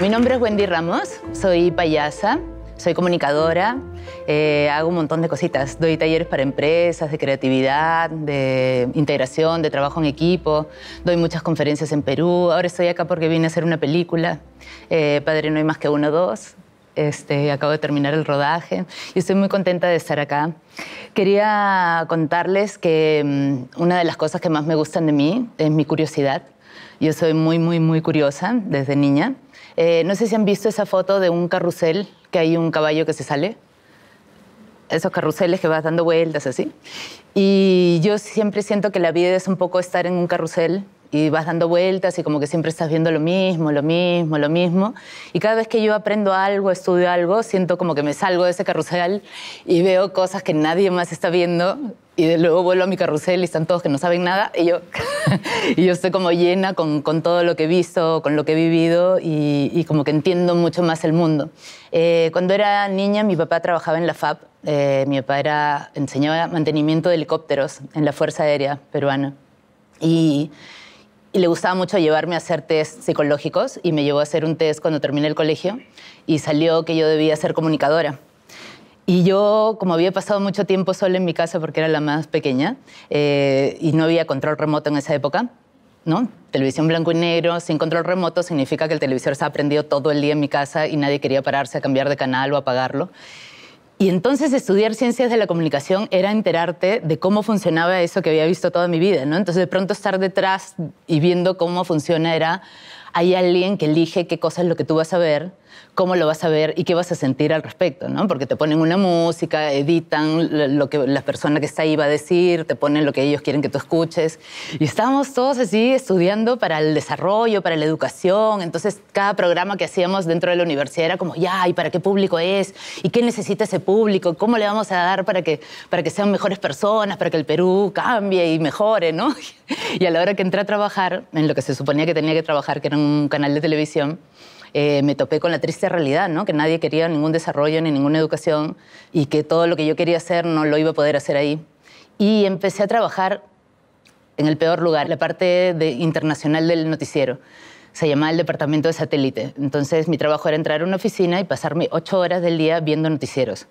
Mi nombre es Wendy Ramos, soy payasa, soy comunicadora, eh, hago un montón de cositas. Doy talleres para empresas, de creatividad, de integración, de trabajo en equipo. Doy muchas conferencias en Perú. Ahora estoy acá porque vine a hacer una película. Eh, Padre, no hay más que uno, o dos. Este, acabo de terminar el rodaje y estoy muy contenta de estar acá. Quería contarles que mm, una de las cosas que más me gustan de mí es mi curiosidad. Yo soy muy, muy, muy curiosa desde niña. Eh, no sé si han visto esa foto de un carrusel que hay un caballo que se sale. Esos carruseles que vas dando vueltas así. Y yo siempre siento que la vida es un poco estar en un carrusel y vas dando vueltas y como que siempre estás viendo lo mismo, lo mismo, lo mismo. Y cada vez que yo aprendo algo, estudio algo, siento como que me salgo de ese carrusel y veo cosas que nadie más está viendo. Y de luego vuelvo a mi carrusel y están todos que no saben nada. Y yo, y yo estoy como llena con, con, todo lo que he visto, con lo que he vivido y, como que entiendo mucho más el mundo. Eh, cuando era niña, mi papá trabajaba en la FAB. Eh, mi papá era, enseñaba mantenimiento de helicópteros en la Fuerza Aérea Peruana. Y y le gustaba mucho llevarme a hacer test psicológicos y me llevó a hacer un test cuando terminé el colegio y salió que yo debía ser comunicadora. Y yo, como había pasado mucho tiempo sola en mi casa porque era la más pequeña eh, y no había control remoto en esa época, ¿no? Televisión blanco y negro, sin control remoto, significa que el televisor se ha prendido todo el día en mi casa y nadie quería pararse a cambiar de canal o apagarlo. Y entonces estudiar ciencias de la comunicación era enterarte de cómo funcionaba eso que había visto toda mi vida, ¿no? Entonces de pronto estar detrás y viendo cómo funciona era, hay alguien que elige qué cosa es lo que tú vas a ver cómo lo vas a ver y qué vas a sentir al respecto, ¿no? Porque te ponen una música, editan lo que la persona que está ahí va a decir, te ponen lo que ellos quieren que tú escuches. Y estábamos todos así estudiando para el desarrollo, para la educación. Entonces, cada programa que hacíamos dentro de la universidad era como, ya, ¿y para qué público es? ¿Y qué necesita ese público? ¿Cómo le vamos a dar para que, para que sean mejores personas, para que el Perú cambie y mejore, ¿no? Y a la hora que entré a trabajar, en lo que se suponía que tenía que trabajar, que era un canal de televisión, eh, me topé con la triste realidad, ¿no? que nadie quería ningún desarrollo ni ninguna educación y que todo lo que yo quería hacer no lo iba a poder hacer ahí. Y empecé a trabajar en el peor lugar, la parte internacional del noticiero. Se llamaba el departamento de satélite. Entonces mi trabajo era entrar a una oficina y pasarme ocho horas del día viendo noticieros.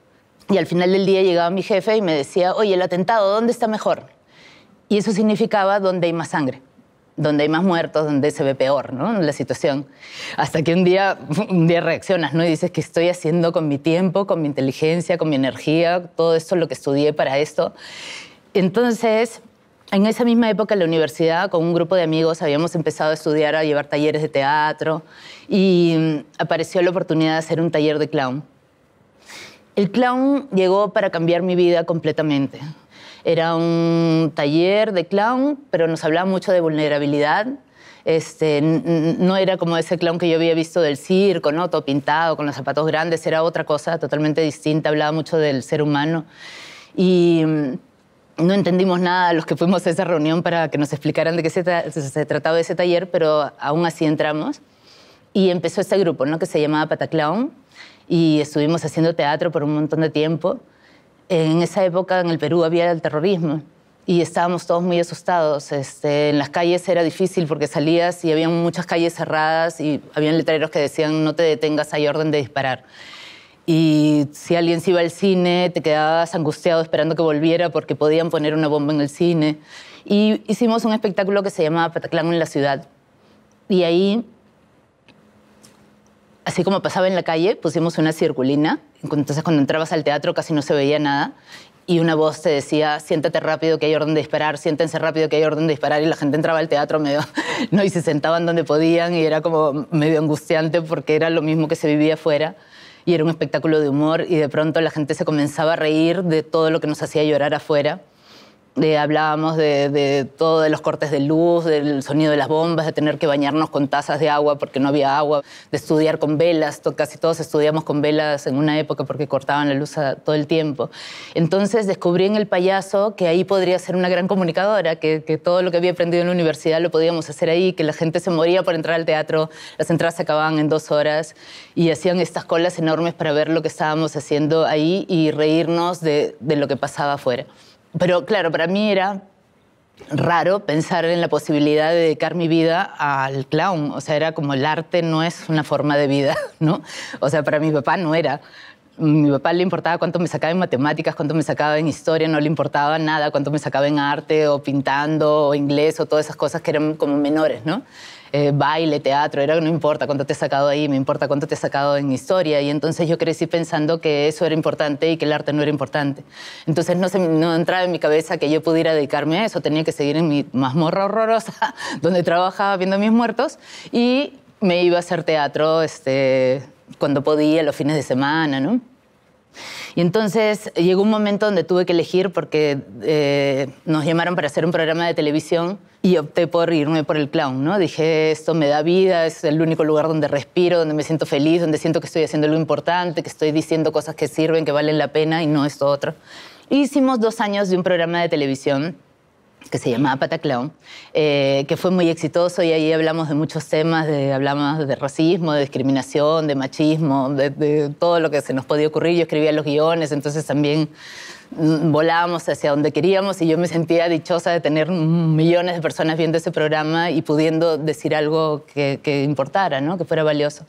Y al final del día llegaba mi jefe y me decía, oye, el atentado, ¿dónde está mejor? Y eso significaba dónde hay más sangre donde hay más muertos, donde se ve peor ¿no? la situación. Hasta que un día, un día reaccionas ¿no? y dices, que estoy haciendo con mi tiempo, con mi inteligencia, con mi energía? Todo esto, lo que estudié para esto. Entonces, en esa misma época en la universidad, con un grupo de amigos, habíamos empezado a estudiar, a llevar talleres de teatro y mm, apareció la oportunidad de hacer un taller de clown. El clown llegó para cambiar mi vida completamente. Era un taller de clown, pero nos hablaba mucho de vulnerabilidad. Este, no era como ese clown que yo había visto del circo, ¿no? todo pintado, con los zapatos grandes, era otra cosa totalmente distinta, hablaba mucho del ser humano. Y mm, no entendimos nada los que fuimos a esa reunión para que nos explicaran de qué se, trataba ese taller, pero aún así entramos. Y empezó este grupo, Que se llamaba Pataclown. Y estuvimos haciendo teatro por un montón de tiempo en esa época en el Perú había el terrorismo y estábamos todos muy asustados. Este, en las calles era difícil porque salías y había muchas calles cerradas y habían letreros que decían no te detengas, hay orden de disparar. Y si alguien se iba al cine, te quedabas angustiado esperando que volviera porque podían poner una bomba en el cine. Y hicimos un espectáculo que se llamaba Pataclán en la ciudad. Y ahí así como pasaba en la calle, pusimos una circulina. Entonces, cuando entrabas al teatro casi no se veía nada. Y una voz te decía, siéntate rápido que hay orden de disparar, siéntense rápido que hay orden de disparar. Y la gente entraba al teatro medio, ¿no? y se sentaban donde podían y era como medio angustiante porque era lo mismo que se vivía afuera. Y era un espectáculo de humor y de pronto la gente se comenzaba a reír de todo lo que nos hacía llorar afuera hablábamos de, todos los cortes de luz, del sonido de las bombas, de tener que bañarnos con tazas de agua porque no había agua, de estudiar con velas, casi todos estudiamos con velas en una época porque cortaban la luz todo el tiempo. Entonces descubrí en el payaso que ahí podría ser una gran comunicadora, que, todo lo que había aprendido en la universidad lo podíamos hacer ahí, que la gente se moría por entrar al teatro, las entradas se acababan en dos horas y hacían estas colas enormes para ver lo que estábamos haciendo ahí y reírnos de lo que pasaba afuera. Pero claro, para mí era raro pensar en la posibilidad de dedicar mi vida al clown. O sea, era como el arte no es una forma de vida, ¿no? O sea, para mi papá no era. A mi papá le importaba cuánto me sacaba en matemáticas, cuánto me sacaba en historia, no le importaba nada, cuánto me sacaba en arte o pintando o inglés o todas esas cosas que eran como menores, ¿no? Eh, baile, teatro, era no importa cuánto te he sacado ahí, me importa cuánto te he sacado en historia. Y entonces yo crecí pensando que eso era importante y que el arte no era importante. Entonces no, se, no entraba en mi cabeza que yo pudiera dedicarme a eso, tenía que seguir en mi mazmorra horrorosa, donde trabajaba viendo mis muertos, y me iba a hacer teatro este, cuando podía, los fines de semana, ¿no? Y entonces llegó un momento donde tuve que elegir porque eh, nos llamaron para hacer un programa de televisión y opté por irme por el clown, ¿no? Dije, esto me da vida, es el único lugar donde respiro, donde me siento feliz, donde siento que estoy haciendo lo importante, que estoy diciendo cosas que sirven, que valen la pena y no esto otro. hicimos dos años de un programa de televisión que se llamaba Pataclown, eh, que fue muy exitoso y ahí hablamos de muchos temas, de, hablamos de racismo, de discriminación, de machismo, de, todo lo que se nos podía ocurrir. Yo escribía los guiones, entonces también mm, volábamos hacia donde queríamos y yo me sentía dichosa de tener millones de personas viendo ese programa y pudiendo decir algo que, importara, ¿no? que fuera valioso.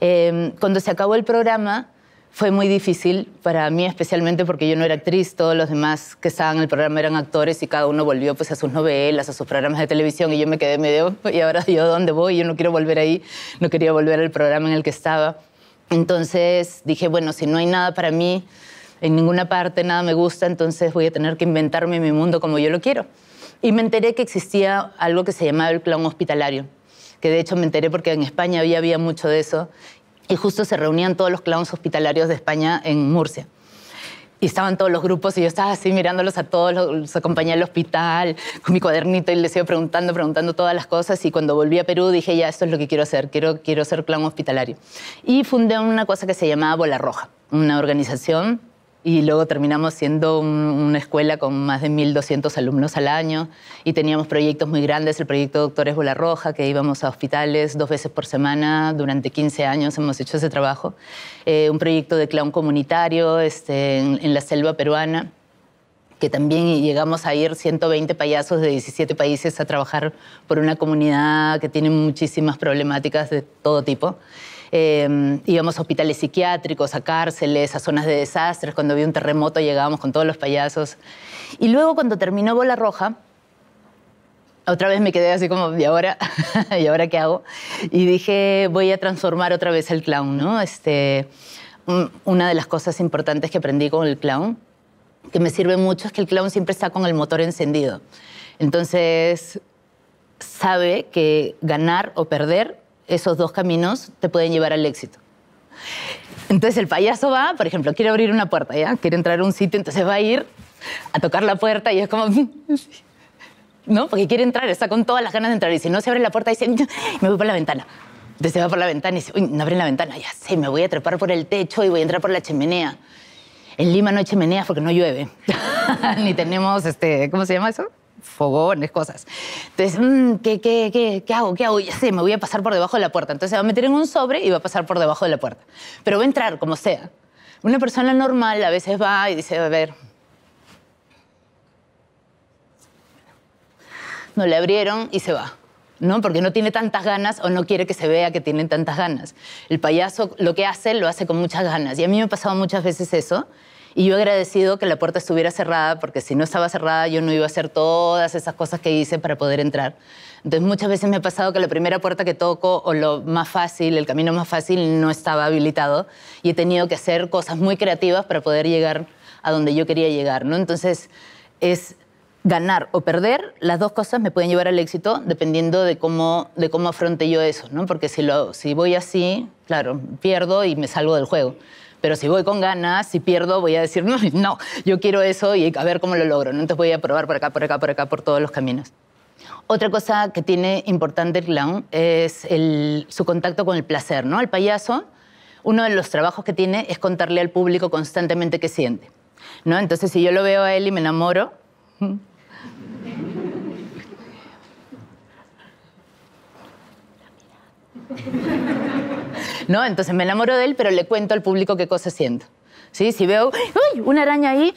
Em, cuando se acabó el programa, fue muy difícil para mí, especialmente porque yo no era actriz, todos los demás que estaban en el programa eran actores y cada uno volvió pues, a sus novelas, a sus programas de televisión y yo me quedé medio, y ahora yo dónde voy, yo no quiero volver ahí, no quería volver al programa en el que estaba. Entonces dije, bueno, si no hay nada para mí, en ninguna parte nada me gusta, entonces voy a tener que inventarme mi mundo como yo lo quiero. Y me enteré que existía algo que se llamaba el clown hospitalario, que de hecho me enteré porque en España había, había mucho de eso, y justo se reunían todos los clowns hospitalarios de España en Murcia. Y estaban todos los grupos y yo estaba así mirándolos a todos, los acompañé al hospital con mi cuadernito y les iba preguntando, preguntando todas las cosas. Y cuando volví a Perú dije, ya, esto es lo que quiero hacer, quiero, quiero ser clown hospitalario. Y fundé una cosa que se llamaba Bola Roja, una organización y luego terminamos siendo una escuela con más de 1.200 alumnos al año y teníamos proyectos muy grandes, el proyecto Doctores Bola Roja, que íbamos a hospitales dos veces por semana, durante 15 años hemos hecho ese trabajo, eh, un proyecto de clown comunitario este, en, en la selva peruana que también llegamos a ir 120 payasos de 17 países a trabajar por una comunidad que tiene muchísimas problemáticas de todo tipo. Em, íbamos a hospitales psiquiátricos, a cárceles, a zonas de desastres. Cuando había un terremoto llegábamos con todos los payasos. Y luego cuando terminó Bola Roja, otra vez me quedé así como, ¿y ahora? ¿Y ahora qué hago? Y dije, voy a transformar otra vez el clown, ¿no? Este, una de las cosas importantes que aprendí con el clown, que me sirve mucho, es que el clown siempre está con el motor encendido. Entonces, sabe que ganar o perder esos dos caminos te pueden llevar al éxito. Entonces el payaso va, por ejemplo, quiere abrir una puerta, ¿ya? Quiere entrar a un sitio, entonces va a ir a tocar la puerta y es como... ¿No? Porque quiere entrar, está con todas las ganas de entrar y si no se abre la puerta dice, me voy por la ventana. Entonces se va por la ventana y dice, uy, no abren la ventana, ya sé, me voy a trepar por el techo y voy a entrar por la chimenea. En Lima no hay chimenea porque no llueve. Ni tenemos, este, ¿cómo se llama eso? fogones, cosas. Entonces, mm, ¿qué, qué, qué, qué, hago? ¿Qué hago? Ya sé, me voy a pasar por debajo de la puerta. Entonces se va a meter en un sobre y va a pasar por debajo de la puerta. Pero va a entrar, como sea. Una persona normal a veces va y dice, a ver, no le abrieron y se va. ¿no? Porque no tiene tantas ganas o no quiere que se vea que tiene tantas ganas. El payaso lo que hace, lo hace con muchas ganas. Y a mí me ha pasado muchas veces eso, y yo he agradecido que la puerta estuviera cerrada, porque si no estaba cerrada yo no iba a hacer todas esas cosas que hice para poder entrar. Entonces muchas veces me ha pasado que la primera puerta que toco o lo más fácil, el camino más fácil no estaba habilitado y he tenido que hacer cosas muy creativas para poder llegar a donde yo quería llegar, ¿no? Entonces es ganar o perder, las dos cosas me pueden llevar al éxito dependiendo de cómo, de cómo afronte yo eso, ¿no? Porque si, lo, si voy así, claro, pierdo y me salgo del juego. Pero si voy con ganas, si pierdo, voy a decir, no, no, yo quiero eso y a ver cómo lo logro. ¿no? Entonces voy a probar por acá, por acá, por acá, por todos los caminos. Otra cosa que tiene importante el clown es su contacto con el placer, ¿no? El payaso, uno de los trabajos que tiene es contarle al público constantemente qué siente, ¿no? Entonces, si yo lo veo a él y me enamoro... ¿no? Entonces me enamoro de él, pero le cuento al público qué cosa siento. ¿Sí? Si veo una araña ahí,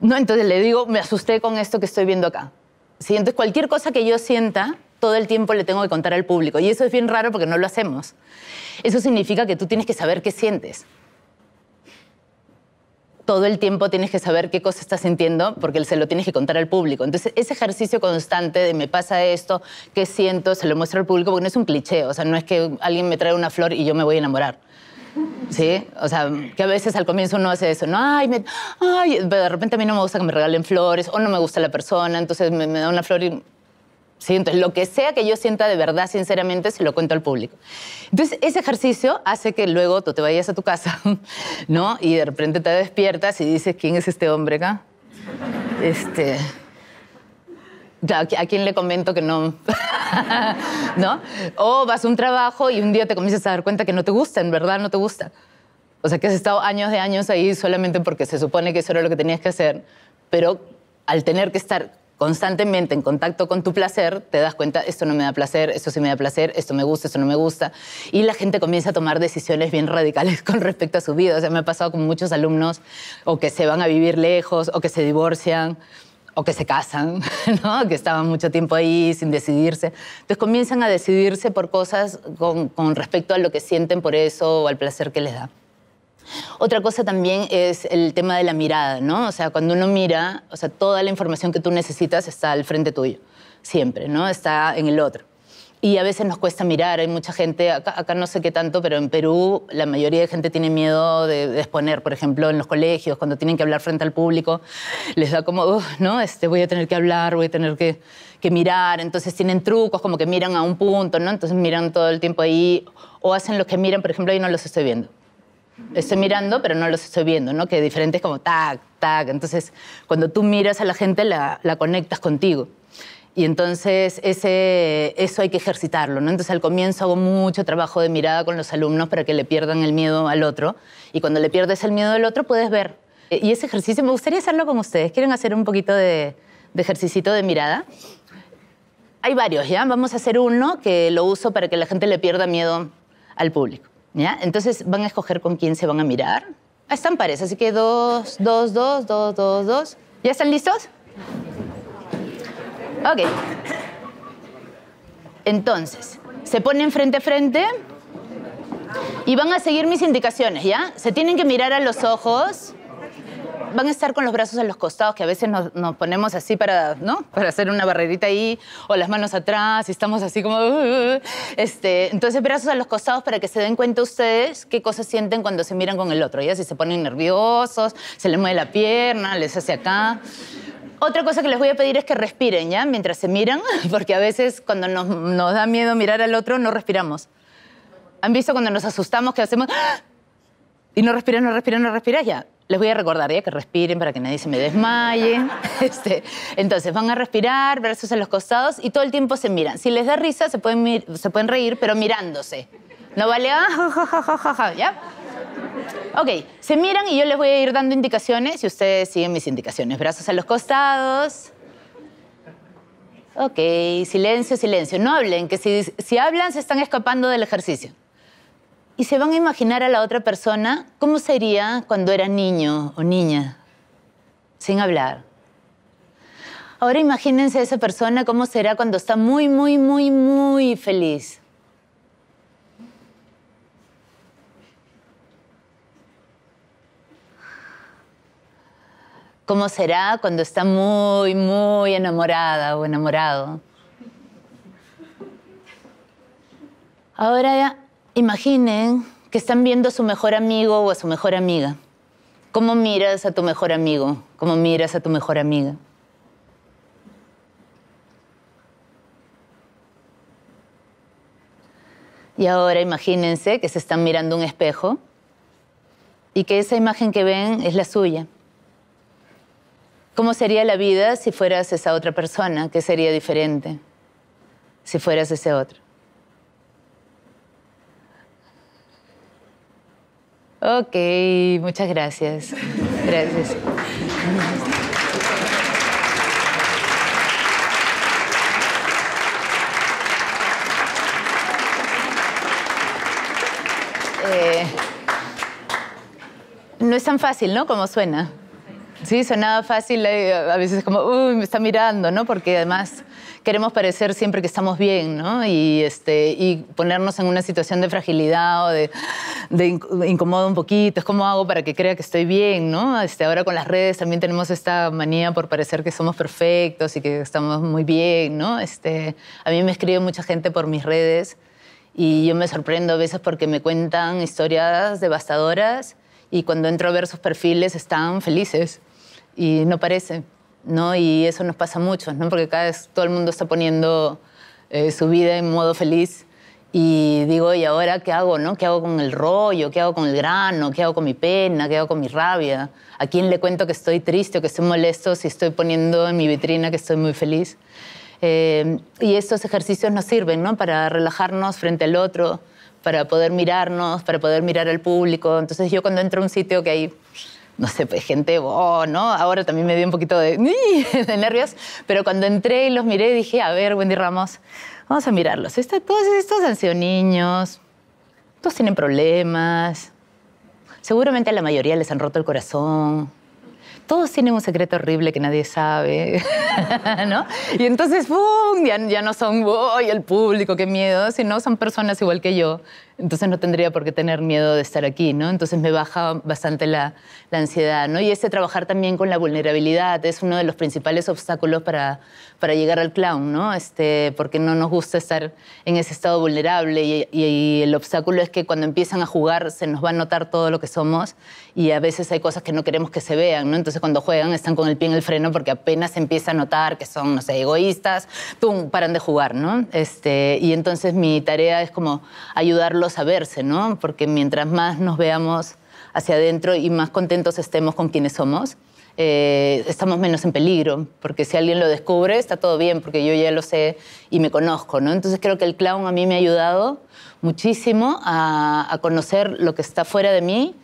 no, entonces le digo, me asusté con esto que estoy viendo acá. ¿Sí? Entonces cualquier cosa que yo sienta, todo el tiempo le tengo que contar al público. Y eso es bien raro porque no lo hacemos. Eso significa que tú tienes que saber qué sientes todo el tiempo tienes que saber qué cosa estás sintiendo porque se lo tienes que contar al público. Entonces, ese ejercicio constante de me pasa esto, qué siento, se lo muestro al público, porque no es un cliché, o sea, no es que alguien me trae una flor y yo me voy a enamorar. ¿Sí? O sea, que a veces al comienzo uno hace eso, no, ay, me, ay, de repente a mí no me gusta que me regalen flores o no me gusta la persona, entonces me, me da una flor y entonces, lo que sea que yo sienta de verdad, sinceramente, se lo cuento al público. Entonces, ese ejercicio hace que luego tú te vayas a tu casa, ¿no? Y de repente te despiertas y dices, ¿quién es este hombre acá? Este... ¿A quién le comento que no? ¿No? O vas a un trabajo y un día te comienzas a dar cuenta que no te gusta, en verdad no te gusta. O sea, que has estado años de años ahí solamente porque se supone que eso era lo que tenías que hacer, pero al tener que estar constantemente en contacto con tu placer, te das cuenta, esto no me da placer, esto sí me da placer, esto me gusta, esto no me gusta. Y la gente comienza a tomar decisiones bien radicales con respecto a su vida. O sea, me ha pasado con muchos alumnos o que se van a vivir lejos o que se divorcian o que se casan, que estaban mucho tiempo ahí sin decidirse. Entonces comienzan a decidirse por cosas con respecto a lo que sienten por eso o al placer que les da. Otra cosa también es el tema de la mirada, ¿no? O sea, cuando uno mira, o sea, toda la información que tú necesitas está al frente tuyo, siempre, ¿no? Está en el otro. Y a veces nos cuesta mirar, hay mucha gente, acá, no sé qué tanto, pero en Perú la mayoría de gente tiene miedo de, exponer, por ejemplo, en los colegios, cuando tienen que hablar frente al público, les da como, ¿no? Este, voy a tener que hablar, voy a tener que, mirar, entonces tienen trucos, como que miran a un punto, ¿no? Entonces miran todo el tiempo ahí, o hacen lo que miran, por ejemplo, ahí no los estoy viendo estoy mirando, pero no los estoy viendo, ¿no? Que es como tac, tac. Entonces, cuando tú miras a la gente, la, conectas contigo. Y entonces eso hay que ejercitarlo, ¿no? Entonces al comienzo hago mucho trabajo de mirada con los alumnos para que le pierdan el miedo al otro. Y cuando le pierdes el miedo al otro, puedes ver. E, y ese ejercicio, me gustaría hacerlo con ustedes. ¿Quieren hacer un poquito de, de de mirada? Hay varios, ¿ya? Vamos a hacer uno que lo uso para que la gente le pierda miedo al público. Entonces van a escoger con quién se van a mirar. Ah, están pares, así que dos, dos, dos, dos, dos, dos. ¿Ya están listos? Ok. Entonces, se ponen frente a frente y van a seguir mis indicaciones, ¿ya? Se tienen que mirar a los ojos van a estar con los brazos a los costados, que a veces nos, ponemos así para, ¿no? Para hacer una barrerita ahí, o las manos atrás, y estamos así como... Uh, uh, uh". Este, entonces, brazos a los costados para que se den cuenta ustedes qué cosas sienten cuando se miran con el otro, ¿ya? Si se ponen nerviosos, se les mueve la pierna, les hace acá. Otra cosa que les voy a pedir es que respiren, ¿ya? Mientras se miran, porque a veces cuando nos, da miedo mirar al otro, no respiramos. ¿Han visto cuando nos asustamos que hacemos... Ah", y no respiras, no respiras, no respiras, ya les voy a recordar ya ¿eh? que respiren para que nadie se me desmaye. Este, entonces, van a respirar, brazos a los costados y todo el tiempo se miran. Si les da risa, se pueden, se pueden reír, pero mirándose. No vale, ah, ¿ya? Ok, se miran y yo les voy a ir dando indicaciones y ustedes siguen mis indicaciones. Brazos a los costados. Ok, silencio, silencio. No hablen, que si, si hablan se están escapando del ejercicio. Y se van a imaginar a la otra persona cómo sería cuando era niño o niña, sin hablar. Ahora imagínense a esa persona cómo será cuando está muy, muy, muy, muy feliz. ¿Cómo será cuando está muy, muy enamorada o enamorado? Ahora ya... Imaginen que están viendo a su mejor amigo o a su mejor amiga. ¿Cómo miras a tu mejor amigo? ¿Cómo miras a tu mejor amiga? Y ahora imagínense que se están mirando un espejo y que esa imagen que ven es la suya. ¿Cómo sería la vida si fueras esa otra persona? ¿Qué sería diferente si fueras ese otro? Ok, muchas gracias. Gracias. Eh, no es tan fácil, ¿no? Como suena. Sí, suena fácil, eh, a veces como, uy, me está mirando, ¿no? Porque además queremos parecer siempre que estamos bien, ¿no? Y, este, y ponernos en una situación de fragilidad o de, de incomodo un poquito. Es como hago para que crea que estoy bien, ¿no? Este, ahora con las redes también tenemos esta manía por parecer que somos perfectos y que estamos muy bien, ¿no? Este, a mí me escribe mucha gente por mis redes y yo me sorprendo a veces porque me cuentan historias devastadoras y cuando entro a ver sus perfiles están felices y no parece. ¿no? Y eso nos pasa a muchos, Porque cada vez todo el mundo está poniendo eh, su vida en modo feliz. Y digo, ¿y ahora qué hago, no? ¿Qué hago con el rollo? ¿Qué hago con el grano? ¿Qué hago con mi pena? ¿Qué hago con mi rabia? ¿A quién le cuento que estoy triste o que estoy molesto si estoy poniendo en mi vitrina que estoy muy feliz? Eh, y estos ejercicios nos sirven, ¿no? Para relajarnos frente al otro, para poder mirarnos, para poder mirar al público. Entonces yo cuando entro a un sitio que hay no sé, pues, gente, oh, ¿no? Ahora también me dio un poquito de, de nervios, pero cuando entré y los miré dije, a ver, Wendy Ramos, vamos a mirarlos. todos estos han sido niños, todos tienen problemas, seguramente a la mayoría les han roto el corazón, todos tienen un secreto horrible que nadie sabe, ¿no? Y entonces, ¡pum! Ya, no son, ¡voy! Oh, el público, qué miedo, sino son personas igual que yo, entonces no tendría por qué tener miedo de estar aquí, ¿no? Entonces me baja bastante la, ansiedad, ¿no? Y ese trabajar también con la vulnerabilidad es uno de los principales obstáculos para, para llegar al clown, ¿no? Este, porque no nos gusta estar en ese estado vulnerable y, el obstáculo es que cuando empiezan a jugar se nos va a notar todo lo que somos y a veces hay cosas que no queremos que se vean, ¿no? Entonces cuando juegan están con el pie en el freno porque apenas se empieza a notar que son, no sé, egoístas, ¡pum!, paran de jugar, ¿no? Este, y entonces mi tarea es como ayudarlos saberse, Porque mientras más nos veamos hacia adentro y más contentos estemos con quienes somos, eh, estamos menos en peligro, porque si alguien lo descubre, está todo bien, porque yo ya lo sé y me conozco, ¿no? Entonces creo que el clown a mí me ha ayudado muchísimo a conocer lo que está fuera de mí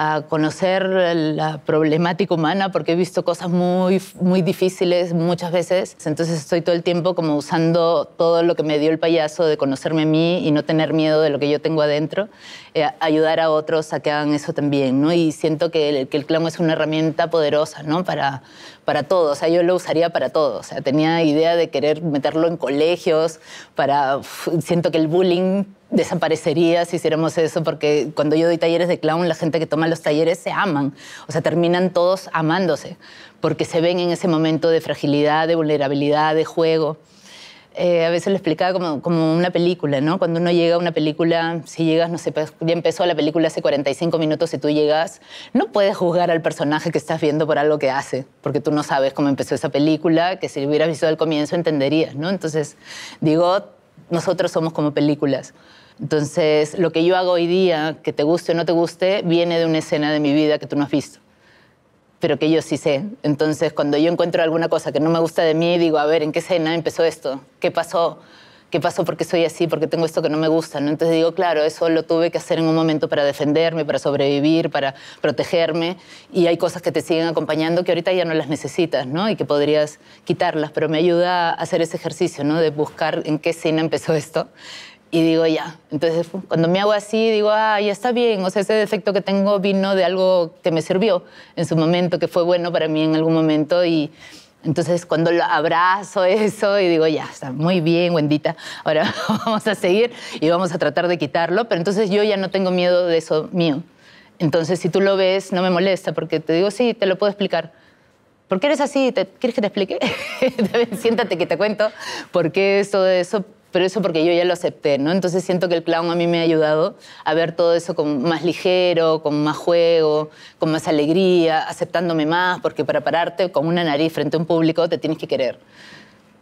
a conocer la problemática humana porque he visto cosas muy, muy difíciles muchas veces. Entonces estoy todo el tiempo como usando todo lo que me dio el payaso de conocerme a mí y no tener miedo de lo que yo tengo adentro, eh, ayudar a otros a que hagan eso también. Y siento que el, que es una herramienta poderosa ¿no? para, para todo. O sea, yo lo usaría para todos O sea, tenía idea de querer meterlo en colegios, para... siento que el bullying desaparecería si hiciéramos eso, porque cuando yo doy talleres de clown, la gente que toma los talleres se aman, o sea, terminan todos amándose, porque se ven en ese momento de fragilidad, de vulnerabilidad, de juego. Eh, a veces lo explicaba como, una película, ¿no? Cuando uno llega a una película, si llegas, no sé, pues, ya empezó la película hace 45 minutos y tú llegas, no puedes juzgar al personaje que estás viendo por algo que hace, porque tú no sabes cómo empezó esa película, que si hubieras visto al comienzo entenderías, ¿no? Entonces, digo, nosotros somos como películas. Entonces, lo que yo hago hoy día, que te guste o no te guste, viene de una escena de mi vida que tú no has visto, pero que yo sí sé. Entonces, cuando yo encuentro alguna cosa que no me gusta de mí, digo, a ver, ¿en qué escena empezó esto? ¿Qué pasó? ¿Qué pasó porque soy así? porque tengo esto que no me gusta? ¿no? Entonces digo, claro, eso lo tuve que hacer en un momento para defenderme, para sobrevivir, para protegerme. Y hay cosas que te siguen acompañando que ahorita ya no las necesitas, ¿no? Y que podrías quitarlas. Pero me ayuda a hacer ese ejercicio, ¿no? De buscar en qué escena empezó esto y digo, ya. Entonces, cuando me hago así, digo, ah, ya está bien. O sea, ese defecto que tengo vino de algo que me sirvió en su momento, que fue bueno para mí en algún momento. Y entonces, cuando lo abrazo eso y digo, ya, está muy bien, Wendita. Ahora vamos a seguir y vamos a tratar de quitarlo. Pero entonces yo ya no tengo miedo de eso mío. Entonces, si tú lo ves, no me molesta, porque te digo, sí, te lo puedo explicar. ¿Por qué eres así? ¿Quieres que te explique? Siéntate que te cuento por qué es todo eso pero eso porque yo ya lo acepté, ¿no? Entonces siento que el clown a mí me ha ayudado a ver todo eso con más ligero, con más juego, con más alegría, aceptándome más, porque para pararte con una nariz frente a un público te tienes que querer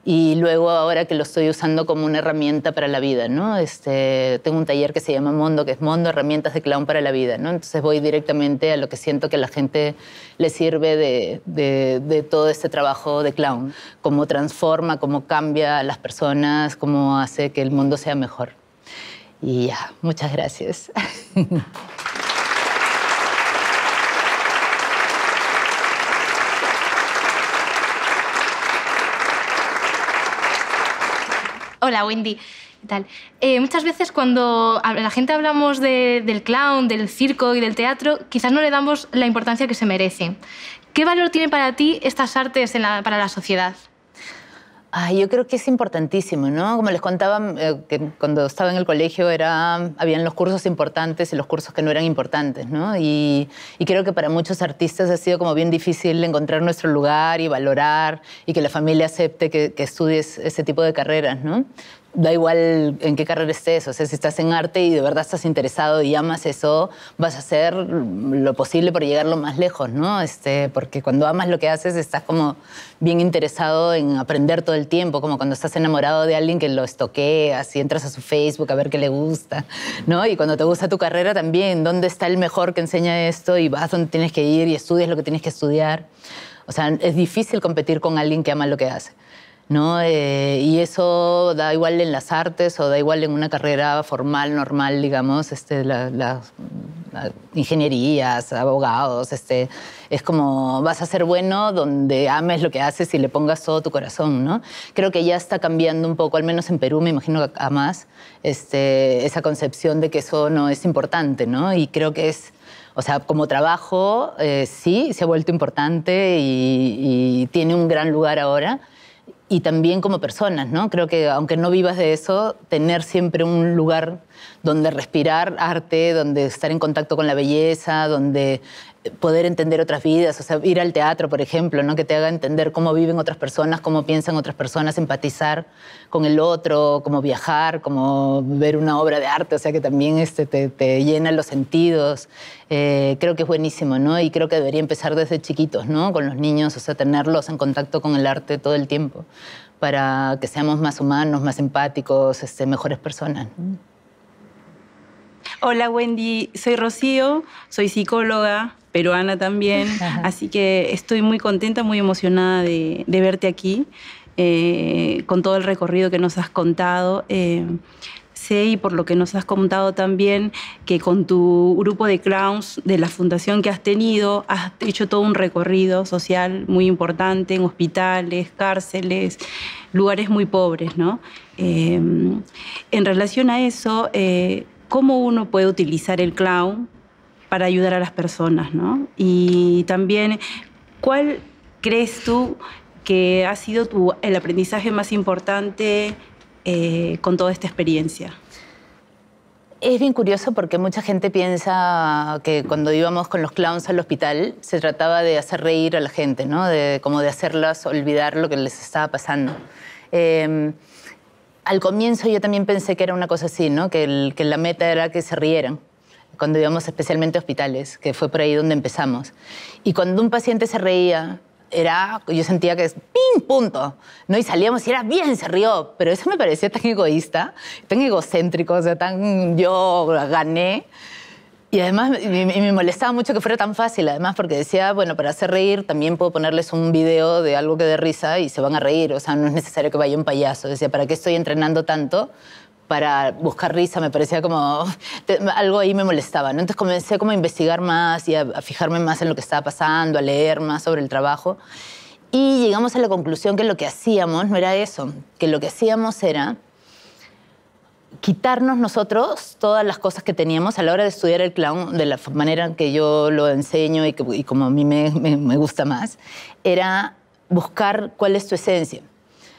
y luego ahora que lo estoy usando como una herramienta para la vida, ¿no? Este, tengo un taller que se llama Mondo, que es Mondo, herramientas de clown para la vida, ¿no? Entonces voy directamente a lo que siento que a la gente le sirve de, de, de todo este trabajo de clown, cómo transforma, cómo cambia a las personas, cómo hace que el mundo sea mejor. Y ya, muchas gracias. Hola, Wendy. ¿Qué tal? Eh, muchas veces cuando la gente hablamos del clown, del circo y del teatro, quizás no le damos la importancia que se merece. ¿Qué valor tienen para ti estas artes para la sociedad? Ay, yo creo que es importantísimo, ¿no? Como les contaba, eh, que cuando estaba en el colegio era, habían los cursos importantes y los cursos que no eran importantes, ¿no? Y, creo que para muchos artistas ha sido como bien difícil encontrar nuestro lugar y valorar y que la familia acepte que, que estudies ese tipo de carreras, ¿no? da igual en qué carrera estés, o sea, si estás en arte y de verdad estás interesado y amas eso, vas a hacer lo posible por llegar lo más lejos, ¿no? Este, porque cuando amas lo que haces, estás como bien interesado en aprender todo el tiempo, como cuando estás enamorado de alguien que lo estoqueas y entras a su Facebook a ver qué le gusta, ¿no? Y cuando te gusta tu carrera también, ¿dónde está el mejor que enseña esto? Y vas donde tienes que ir y estudias lo que tienes que estudiar. O sea, es difícil competir con alguien que ama lo que hace. Eh, y eso da igual en las artes o da igual en una carrera formal, normal, digamos, este, las ingenierías, abogados, este, es como vas a ser bueno donde ames lo que haces y le pongas todo tu corazón, Creo que ya está cambiando un poco, al menos en Perú, me imagino que a más, este, esa concepción de que eso no es importante, Y creo que es... O sea, como trabajo, eh, sí, se ha vuelto importante y tiene un gran lugar ahora, y también como personas, ¿no? Creo que aunque no vivas de eso, tener siempre un lugar donde respirar arte, donde estar en contacto con la belleza, donde poder entender otras vidas, o sea, ir al teatro, por ejemplo, ¿no? que te haga entender cómo viven otras personas, cómo piensan otras personas, empatizar con el otro, cómo viajar, cómo ver una obra de arte, o sea, que también este, te, llena los sentidos. Eh, creo que es buenísimo, ¿no? Y creo que debería empezar desde chiquitos, ¿no? Con los niños, o sea, tenerlos en contacto con el arte todo el tiempo, para que seamos más humanos, más empáticos, este, mejores personas. Hola Wendy, soy Rocío, soy psicóloga, peruana también. Así que estoy muy contenta, muy emocionada de, verte aquí, eh, con todo el recorrido que nos has contado. Eh, sé y por lo que nos has contado también que con tu grupo de clowns de la fundación que has tenido, has hecho todo un recorrido social muy importante en hospitales, cárceles, lugares muy pobres, ¿no? Eh, en relación a eso, ¿cómo uno puede utilizar el clown para ayudar a las personas, ¿no? Y también, ¿cuál crees tú que ha sido tu, el aprendizaje más importante eh, con toda esta experiencia? Es bien curioso porque mucha gente piensa que cuando íbamos con los clowns al hospital se trataba de hacer reír a la gente, ¿no? De, como de hacerlas olvidar lo que les estaba pasando. Em, al comienzo yo también pensé que era una cosa así, ¿no? que la meta era que se rieran cuando íbamos especialmente a hospitales, que fue por ahí donde empezamos. Y cuando un paciente se reía, era, yo sentía que es punto, ¿no? Y salíamos y era bien, se rió, pero eso me parecía tan egoísta, tan egocéntrico, o sea, tan yo gané. Y además me molestaba mucho que fuera tan fácil, además, porque decía, bueno, para hacer reír también puedo ponerles un video de algo que dé risa y se van a reír, o sea, no es necesario que vaya un payaso. Decía, ¿para qué estoy entrenando tanto para buscar risa, me parecía como algo ahí me molestaba, Entonces comencé como a investigar más y a, fijarme más en lo que estaba pasando, a leer más sobre el trabajo y llegamos a la conclusión que lo que hacíamos no era eso, que lo que hacíamos era quitarnos nosotros todas las cosas que teníamos a la hora de estudiar el clown de la manera que yo lo enseño y, como a mí me gusta más, era buscar cuál es tu esencia.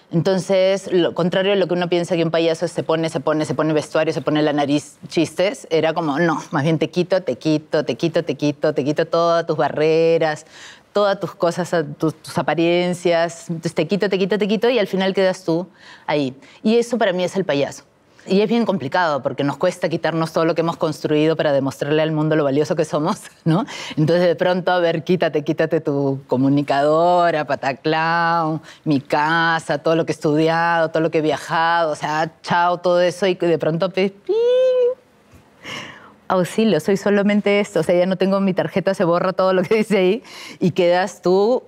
Entonces, lo contrario a lo que uno piensa que un payaso se pone, se pone, se pone vestuario, se pone la nariz, chistes, era como, no, más bien te quito, te quito, te quito, te quito, te quito todas tus barreras, todas tus cosas, tus, tus apariencias, te quito, te quito, te quito y al final quedas tú ahí. Y eso para mí es el payaso. Y es bien complicado porque nos cuesta quitarnos todo lo que hemos construido para demostrarle al mundo lo valioso que somos, ¿no? Entonces de pronto, a ver, quítate, quítate tu comunicadora, pataclao, mi casa, todo lo que he estudiado, todo lo que he viajado, o sea, chao, todo eso y de pronto, pues, auxilio, soy solamente esto, o sea, ya no tengo mi tarjeta, se borra todo lo que dice ahí y quedas tú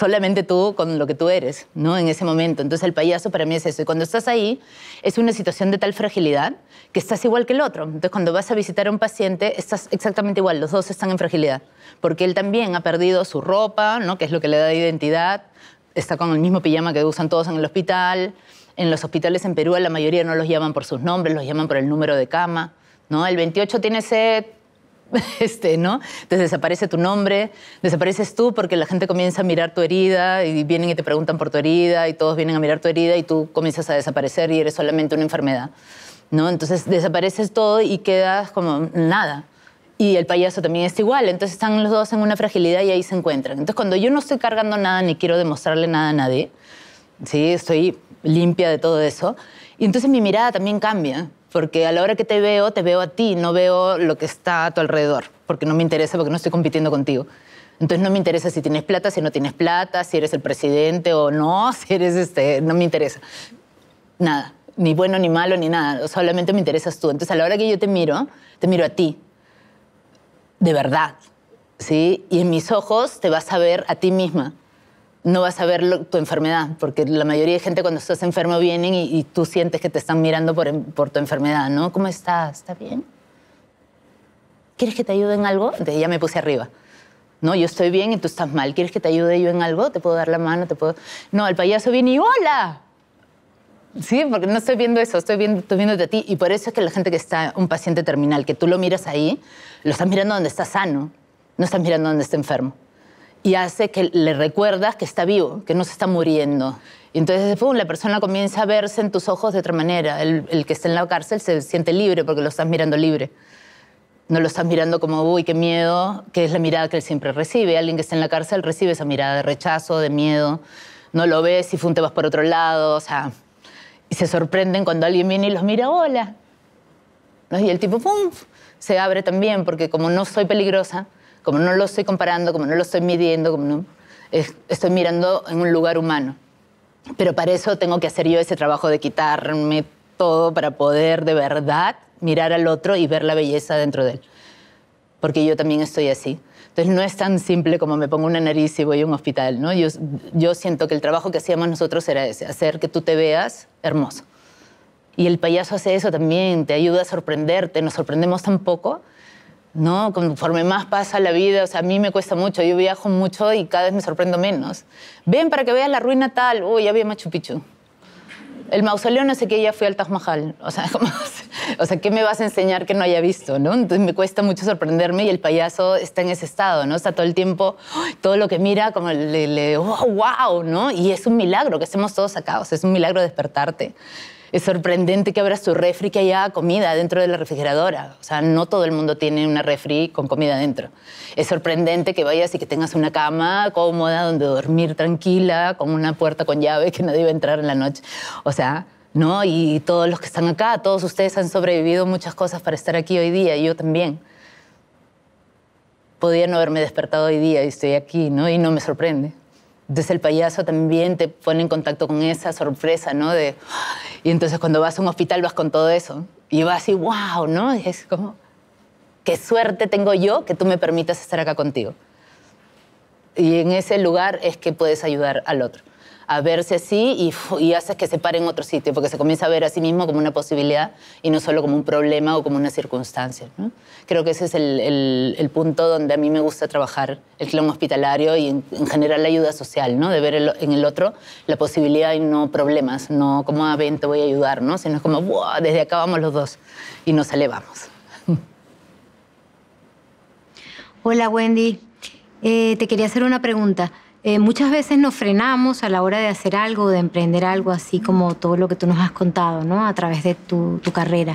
solamente tú con lo que tú eres, ¿no? En ese momento. Entonces el payaso para mí es eso. Y cuando estás ahí, es una situación de tal fragilidad que estás igual que el otro. Entonces cuando vas a visitar a un paciente, estás exactamente igual, los dos están en fragilidad, porque él también ha perdido su ropa, ¿no? Que es lo que le da identidad, está con el mismo pijama que usan todos en el hospital. En los hospitales en Perú la mayoría no los llaman por sus nombres, los llaman por el número de cama. ¿no? El 28 tiene sed, Este, ¿no? Entonces desaparece tu nombre, desapareces tú porque la gente comienza a mirar tu herida y vienen y te preguntan por tu herida y todos vienen a mirar tu herida y tú comienzas a desaparecer y eres solamente una enfermedad, ¿no? Entonces desapareces todo y quedas como nada. Y el payaso también es igual, entonces están los dos en una fragilidad y ahí se encuentran. Entonces cuando yo no estoy cargando nada ni quiero demostrarle nada a nadie, sí, estoy limpia de todo eso, y entonces mi mirada también cambia porque a la hora que te veo, te veo a ti, no veo lo que está a tu alrededor, porque no me interesa, porque no estoy compitiendo contigo. Entonces no me interesa si tienes plata, si no tienes plata, si eres el presidente o no, si eres este, no me interesa. Nada, ni bueno ni malo ni nada, solamente me interesas tú. Entonces a la hora que yo te miro, te miro a ti. De verdad. ¿Sí? Y en mis ojos te vas a ver a ti misma no vas a ver tu enfermedad, porque la mayoría de gente cuando estás enfermo vienen y, tú sientes que te están mirando por, tu enfermedad, ¿no? ¿Cómo estás? ¿Está bien? ¿Quieres que te ayude en algo? De ella me puse arriba. No, yo estoy bien y tú estás mal. ¿Quieres que te ayude yo en algo? ¿Te puedo dar la mano? ¿Te puedo...? No, el payaso viene y ¡hola! Sí, porque no estoy viendo eso, estoy viendo, viéndote a ti. Y por eso es que la gente que está, un paciente terminal, que tú lo miras ahí, lo estás mirando donde está sano, no estás mirando donde está enfermo y hace que le recuerdas que está vivo, que no se está muriendo. Y entonces después la persona comienza a verse en tus ojos de otra manera. El, que está en la cárcel se siente libre porque lo estás mirando libre. No lo estás mirando como, uy, qué miedo, que es la mirada que él siempre recibe. Alguien que está en la cárcel recibe esa mirada de rechazo, de miedo. No lo ves y te vas por otro lado. O sea, y se sorprenden cuando alguien viene y los mira, hola. Y el tipo, pum, se abre también porque como no soy peligrosa, como no lo estoy comparando, como no lo estoy midiendo, como no, estoy mirando en un lugar humano. Pero para eso tengo que hacer yo ese trabajo de quitarme todo para poder de verdad mirar al otro y ver la belleza dentro de él. Porque yo también estoy así. Entonces no es tan simple como me pongo una nariz y voy a un hospital, ¿no? Yo, yo siento que el trabajo que hacíamos nosotros era ese, hacer que tú te veas hermoso. Y el payaso hace eso también, te ayuda a sorprenderte, nos sorprendemos tampoco. ¿no? Conforme más pasa la vida, o sea, a mí me cuesta mucho, yo viajo mucho y cada vez me sorprendo menos. Ven para que veas la ruina tal, uy, ya vi Machu Picchu. El mausoleo no sé qué, ya fui al Taj Mahal. O sea, ¿qué me vas a enseñar que no haya visto, no? Entonces me cuesta mucho sorprenderme y el payaso está en ese estado, ¿no? Está todo el tiempo, todo lo que mira como le, wow, ¿no? Y es un milagro que estemos todos acá, es un milagro despertarte es sorprendente que abras tu refri que haya comida dentro de la refrigeradora. O sea, no todo el mundo tiene una refri con comida dentro. Es sorprendente que vayas y que tengas una cama cómoda donde dormir tranquila, con una puerta con llave que nadie va a entrar en la noche. O sea, ¿no? Y todos los que están acá, todos ustedes han sobrevivido muchas cosas para estar aquí hoy día, yo también. Podía no haberme despertado hoy día y estoy aquí, ¿no? Y no me sorprende. Desde el payaso también te pone en contacto con esa sorpresa, ¿no? De, y entonces cuando vas a un hospital vas con todo eso. Y vas así, wow, ¿no? es como, qué suerte tengo yo que tú me permitas estar acá contigo. Y en ese lugar es que puedes ayudar al otro a verse así y, haces que se pare en otro sitio, porque se comienza a ver a sí mismo como una posibilidad y no solo como un problema o como una circunstancia. Creo que ese es el, punto donde a mí me gusta trabajar el clon hospitalario y en, general la ayuda social, ¿no? de ver en el otro la posibilidad y no problemas, no como, a ah, ven, voy a ayudar, sino como, desde acá vamos los dos y nos elevamos. Hola Wendy, eh, te quería hacer una pregunta. Eh, muchas veces nos frenamos a la hora de hacer algo, de emprender algo, así como todo lo que tú nos has contado, ¿no? A través de tu, carrera.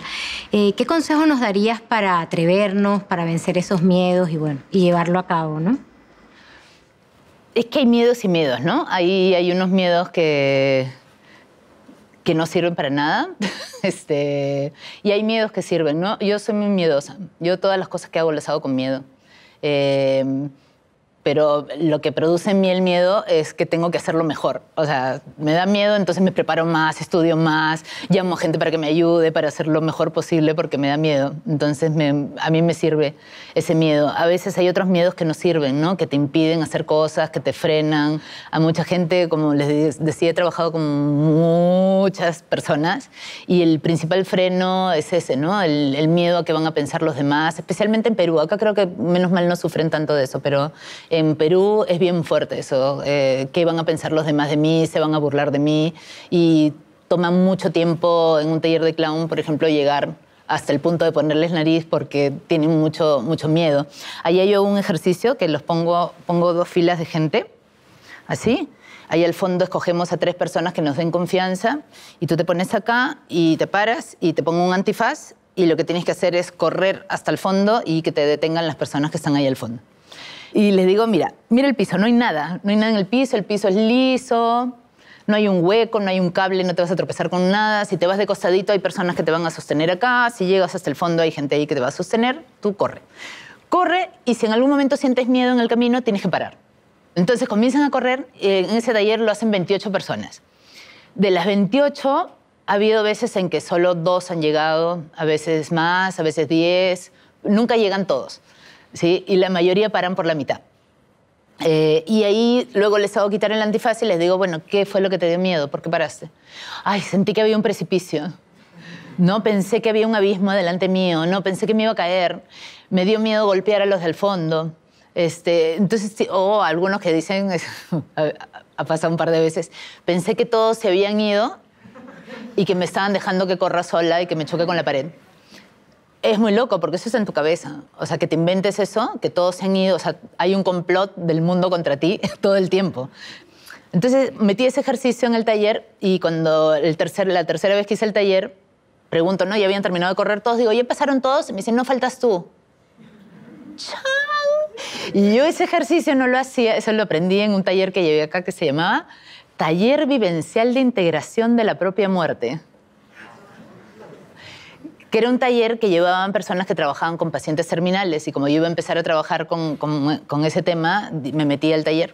Eh, ¿Qué consejo nos darías para atrevernos, para vencer esos miedos y, bueno, y llevarlo a cabo, ¿no? Es que hay miedos y miedos, ¿no? hay unos miedos que, que no sirven para nada. este, y hay miedos que sirven, ¿no? Yo soy muy miedosa. Yo todas las cosas que hago las hago con miedo. Eh, pero lo que produce en mí el miedo es que tengo que hacerlo mejor. O sea, me da miedo, entonces me preparo más, estudio más, llamo a gente para que me ayude, para hacer lo mejor posible porque me da miedo. Entonces a mí me sirve ese miedo. A veces hay otros miedos que no sirven, ¿no? que te impiden hacer cosas, que te frenan. A mucha gente, como les decía, he trabajado con muchas personas y el principal freno es ese, ¿no? el miedo a que van a pensar los demás, especialmente en Perú. Acá creo que menos mal no sufren tanto de eso, pero en Perú es bien fuerte eso. Eh, ¿Qué van a pensar los demás de mí? ¿Se van a burlar de mí? Y toma mucho tiempo en un taller de clown, por ejemplo, llegar hasta el punto de ponerles nariz porque tienen mucho, mucho miedo. Ahí hay un ejercicio que los pongo, pongo dos filas de gente, así. Ahí al fondo escogemos a tres personas que nos den confianza y tú te pones acá y te paras y te pongo un antifaz y lo que tienes que hacer es correr hasta el fondo y que te detengan las personas que están ahí al fondo. Y les digo, mira, mira el piso, no hay nada, no hay nada en el piso, el piso es liso, no hay un hueco, no hay un cable, no te vas a tropezar con nada. Si te vas de costadito hay personas que te van a sostener acá, si llegas hasta el fondo hay gente ahí que te va a sostener, tú corre. Corre y si en algún momento sientes miedo en el camino, tienes que parar. Entonces comienzan a correr, eh, en ese taller lo hacen 28 personas. De las 28, ha habido veces en que solo dos han llegado, a veces más, a veces 10, nunca llegan todos. ¿sí? y la mayoría paran por la mitad. Eh, y ahí luego les hago quitar el antifaz y les digo, bueno, ¿qué fue lo que te dio miedo? ¿Por qué paraste? Ay, sentí que había un precipicio. No pensé que había un abismo delante mío, no pensé que me iba a caer. Me dio miedo golpear a los del fondo. Este, entonces, o algunos que dicen, ha pasado un par de veces, pensé que todos se habían ido y que me estaban dejando que corra sola y que me choque con la pared es muy loco porque eso es en tu cabeza. O sea, que te inventes eso, que todos se han ido, o sea, hay un complot del mundo contra ti todo el tiempo. Entonces metí ese ejercicio en el taller y cuando el tercer, la tercera vez que hice el taller, pregunto, ¿no? Ya habían terminado de correr todos, digo, oye, pasaron todos? Y me dicen, no faltas tú. Chao. Y yo ese ejercicio no lo hacía, eso lo aprendí en un taller que llevé acá que se llamaba Taller Vivencial de Integración de la Propia Muerte que era un taller que llevaban personas que trabajaban con pacientes terminales y como yo iba a empezar a trabajar con, con, ese tema, me metí al taller.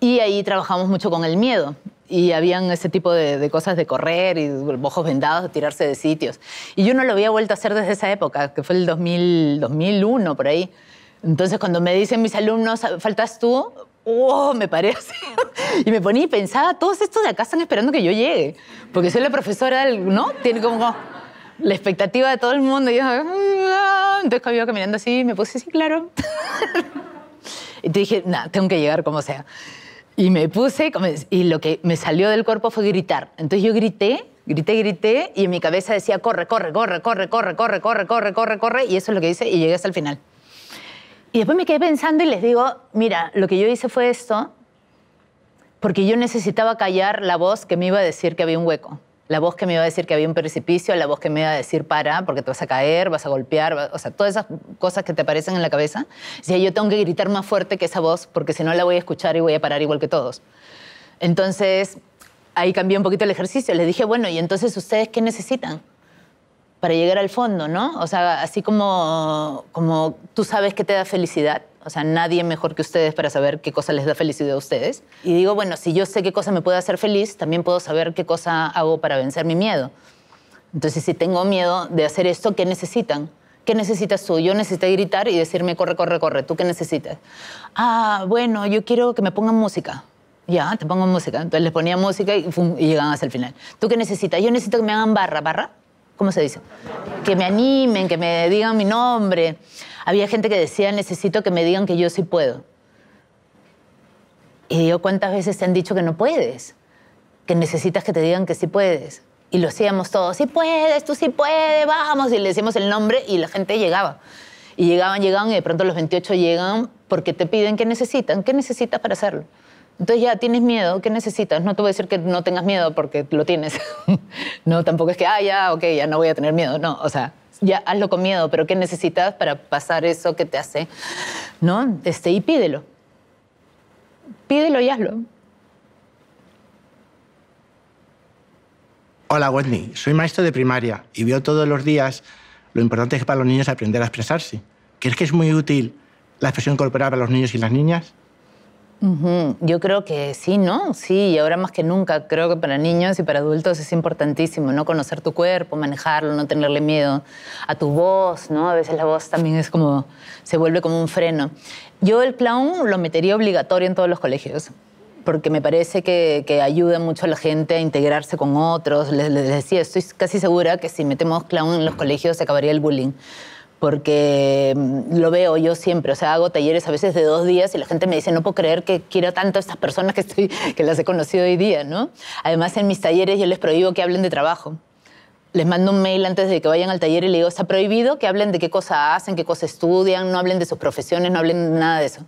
Y ahí trabajamos mucho con el miedo. Y habían ese tipo de, cosas de correr y ojos vendados, tirarse de sitios. Y yo no lo había vuelto a hacer desde esa época, que fue el 2000, 2001, por ahí. Entonces, cuando me dicen mis alumnos, ah, ¿faltas tú? ¡Oh, Me parece. y me ponía y pensaba, todos estos de acá están esperando que yo llegue. Porque soy la profesora, ¿no? Tiene como la expectativa de todo el mundo. Y yo, mm, ah". entonces yo caminando así, me puse así, claro. y te dije, nada, tengo que llegar como sea. Y me puse, y lo que me salió del cuerpo fue gritar. Entonces yo grité, grité, grité, y en mi cabeza decía, corre, corre, corre, corre, corre, corre, corre, corre, corre, corre, y eso es lo que hice, y llegué hasta el final. Y después me quedé pensando y les digo, mira, lo que yo hice fue esto, porque yo necesitaba callar la voz que me iba a decir que había un hueco la voz que me iba a decir que había un precipicio, la voz que me iba a decir para, porque te vas a caer, vas a golpear, o sea, todas esas cosas que te aparecen en la cabeza. Si yo tengo que gritar más fuerte que esa voz, porque si no la voy a escuchar y voy a parar igual que todos. Entonces, ahí cambié un poquito el ejercicio. Les dije, bueno, ¿y entonces ustedes qué necesitan? Para llegar al fondo, ¿no? O sea, así como, como tú sabes que te da felicidad, o sea, nadie mejor que ustedes para saber qué cosa les da felicidad a ustedes. Y digo, bueno, si yo sé qué cosa me puede hacer feliz, también puedo saber qué cosa hago para vencer mi miedo. Entonces, si tengo miedo de hacer esto, ¿qué necesitan? ¿Qué necesitas tú? Yo necesité gritar y decirme, corre, corre, corre. ¿Tú qué necesitas? Ah, bueno, yo quiero que me pongan música. Ya, te pongo música. Entonces les ponía música y, y llegaban hasta el final. ¿Tú qué necesitas? Yo necesito que me hagan barra, barra. ¿Cómo se dice? Que me animen, que me digan mi nombre. Había gente que decía, necesito que me digan que yo sí puedo. Y yo, ¿cuántas veces te han dicho que no puedes? Que necesitas que te digan que sí puedes. Y lo hacíamos todos, sí puedes, tú sí puedes, vamos. Y le decíamos el nombre y la gente llegaba. Y llegaban, llegaban y de pronto los 28 llegan porque te piden que necesitan, qué necesitas para hacerlo. Entonces ya tienes miedo, ¿qué necesitas? No te voy a decir que no tengas miedo porque lo tienes. no, tampoco es que, ah, ya, ok, ya no voy a tener miedo. No, o sea, ya hazlo con miedo, pero ¿qué necesitas para pasar eso que te hace? ¿No? Este, y pídelo. Pídelo y hazlo. Hola Wendy, soy maestro de primaria y veo todos los días lo importante es para los niños aprender a expresarse. ¿Crees que es muy útil la expresión corporal para los niños y las niñas? Yo creo que sí, ¿no? Sí, y ahora más que nunca creo que para niños y para adultos es importantísimo, ¿no? Conocer tu cuerpo, manejarlo, no tenerle miedo a tu voz, ¿no? A veces la voz también es como, se vuelve como un freno. Yo el clown lo metería obligatorio en todos los colegios porque me parece que, que, ayuda mucho a la gente a integrarse con otros. les, decía, estoy casi segura que si metemos clown en los colegios se acabaría el bullying porque mm, lo veo yo siempre, o sea, hago talleres a veces de dos días y la gente me dice, no puedo creer que quiero tanto a estas personas que, estoy, que las he conocido hoy día, ¿no? Además, en mis talleres yo les prohíbo que hablen de trabajo. Les mando un mail antes de que vayan al taller y les digo, está prohibido que hablen de qué cosa hacen, qué cosa estudian, no hablen de sus profesiones, no hablen nada de eso.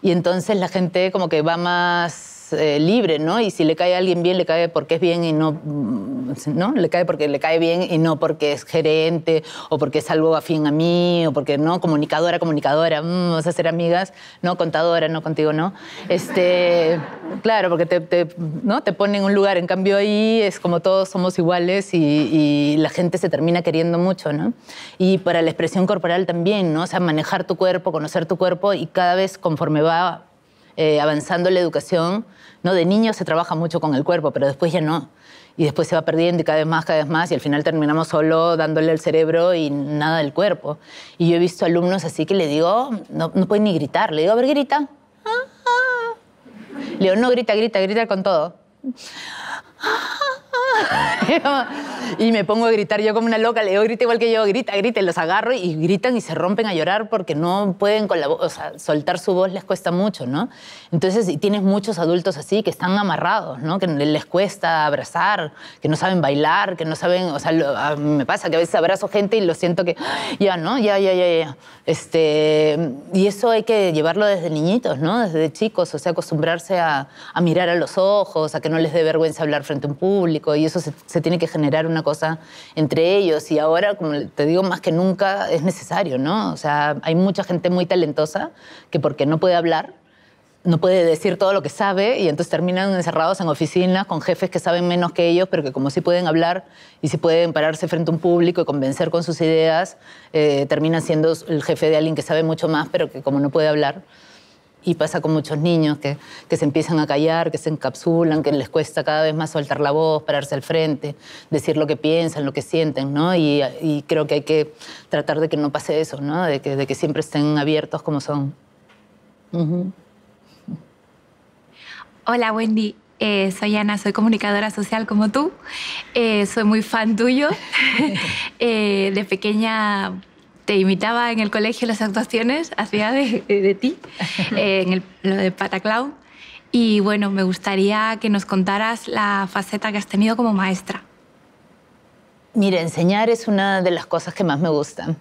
Y entonces la gente como que va más eh, libre, ¿no? Y si le cae a alguien bien, le cae porque es bien y no, ¿no? Le cae porque le cae bien y no porque es gerente o porque es algo afín a mí o porque, ¿no? Comunicadora, comunicadora, mm, vamos a ser amigas, no, contadora, no contigo, ¿no? Este, claro, porque te, ¿no? te pone en un lugar, en cambio ahí es como todos somos iguales y, la gente se termina queriendo mucho, ¿no? Y para la expresión corporal también, ¿no? O sea, manejar tu cuerpo, conocer tu cuerpo y cada vez conforme va eh, avanzando la educación, ¿no? De niño se trabaja mucho con el cuerpo, pero después ya no. Y después se va perdiendo y cada vez más, cada vez más, y al final terminamos solo dándole el cerebro y nada del cuerpo. Y yo he visto alumnos así que le digo, no, no ni gritar, le digo, a ver, grita. Le digo, no, grita, grita, grita con todo. y me pongo a gritar yo como una loca, le digo, grita igual que yo, grita, grita, los agarro y gritan y se rompen a llorar porque no pueden con la voz, o sea, soltar su voz les cuesta mucho, ¿no? Entonces, y tienes muchos adultos así que están amarrados, ¿no? Que les cuesta abrazar, que no saben bailar, que no saben, o sea, me pasa que a veces abrazo gente y lo siento que, ah, ya, ¿no? Ya, ya, ya, Este, y eso hay que llevarlo desde niñitos, ¿no? Desde chicos, o sea, acostumbrarse a, mirar a los ojos, a que no les dé vergüenza hablar frente a un público, y eso se, se tiene que generar una una cosa entre ellos. Y ahora, como te digo, más que nunca es necesario, ¿no? O sea, hay mucha gente muy talentosa que porque no puede hablar, no puede decir todo lo que sabe y entonces terminan encerrados en oficinas con jefes que saben menos que ellos, pero que como sí pueden hablar y sí pueden pararse frente a un público y convencer con sus ideas, eh, terminan siendo el jefe de alguien que sabe mucho más, pero que como no puede hablar, y pasa con muchos niños que, se empiezan a callar, que se encapsulan, que les cuesta cada vez más soltar la voz, pararse al frente, decir lo que piensan, lo que sienten, ¿no? Y, creo que hay que tratar de que no pase eso, ¿no? De que, siempre estén abiertos como son. Hola, Wendy. Eh, soy Ana, soy comunicadora social como tú. Eh, soy muy fan tuyo. Eh, de pequeña te imitaba en el colegio las actuaciones, hacía de, ti, eh, en lo de Pataclau. Y bueno, me gustaría que nos contaras la faceta que has tenido como maestra. Mira, enseñar es una de las cosas que más me gustan.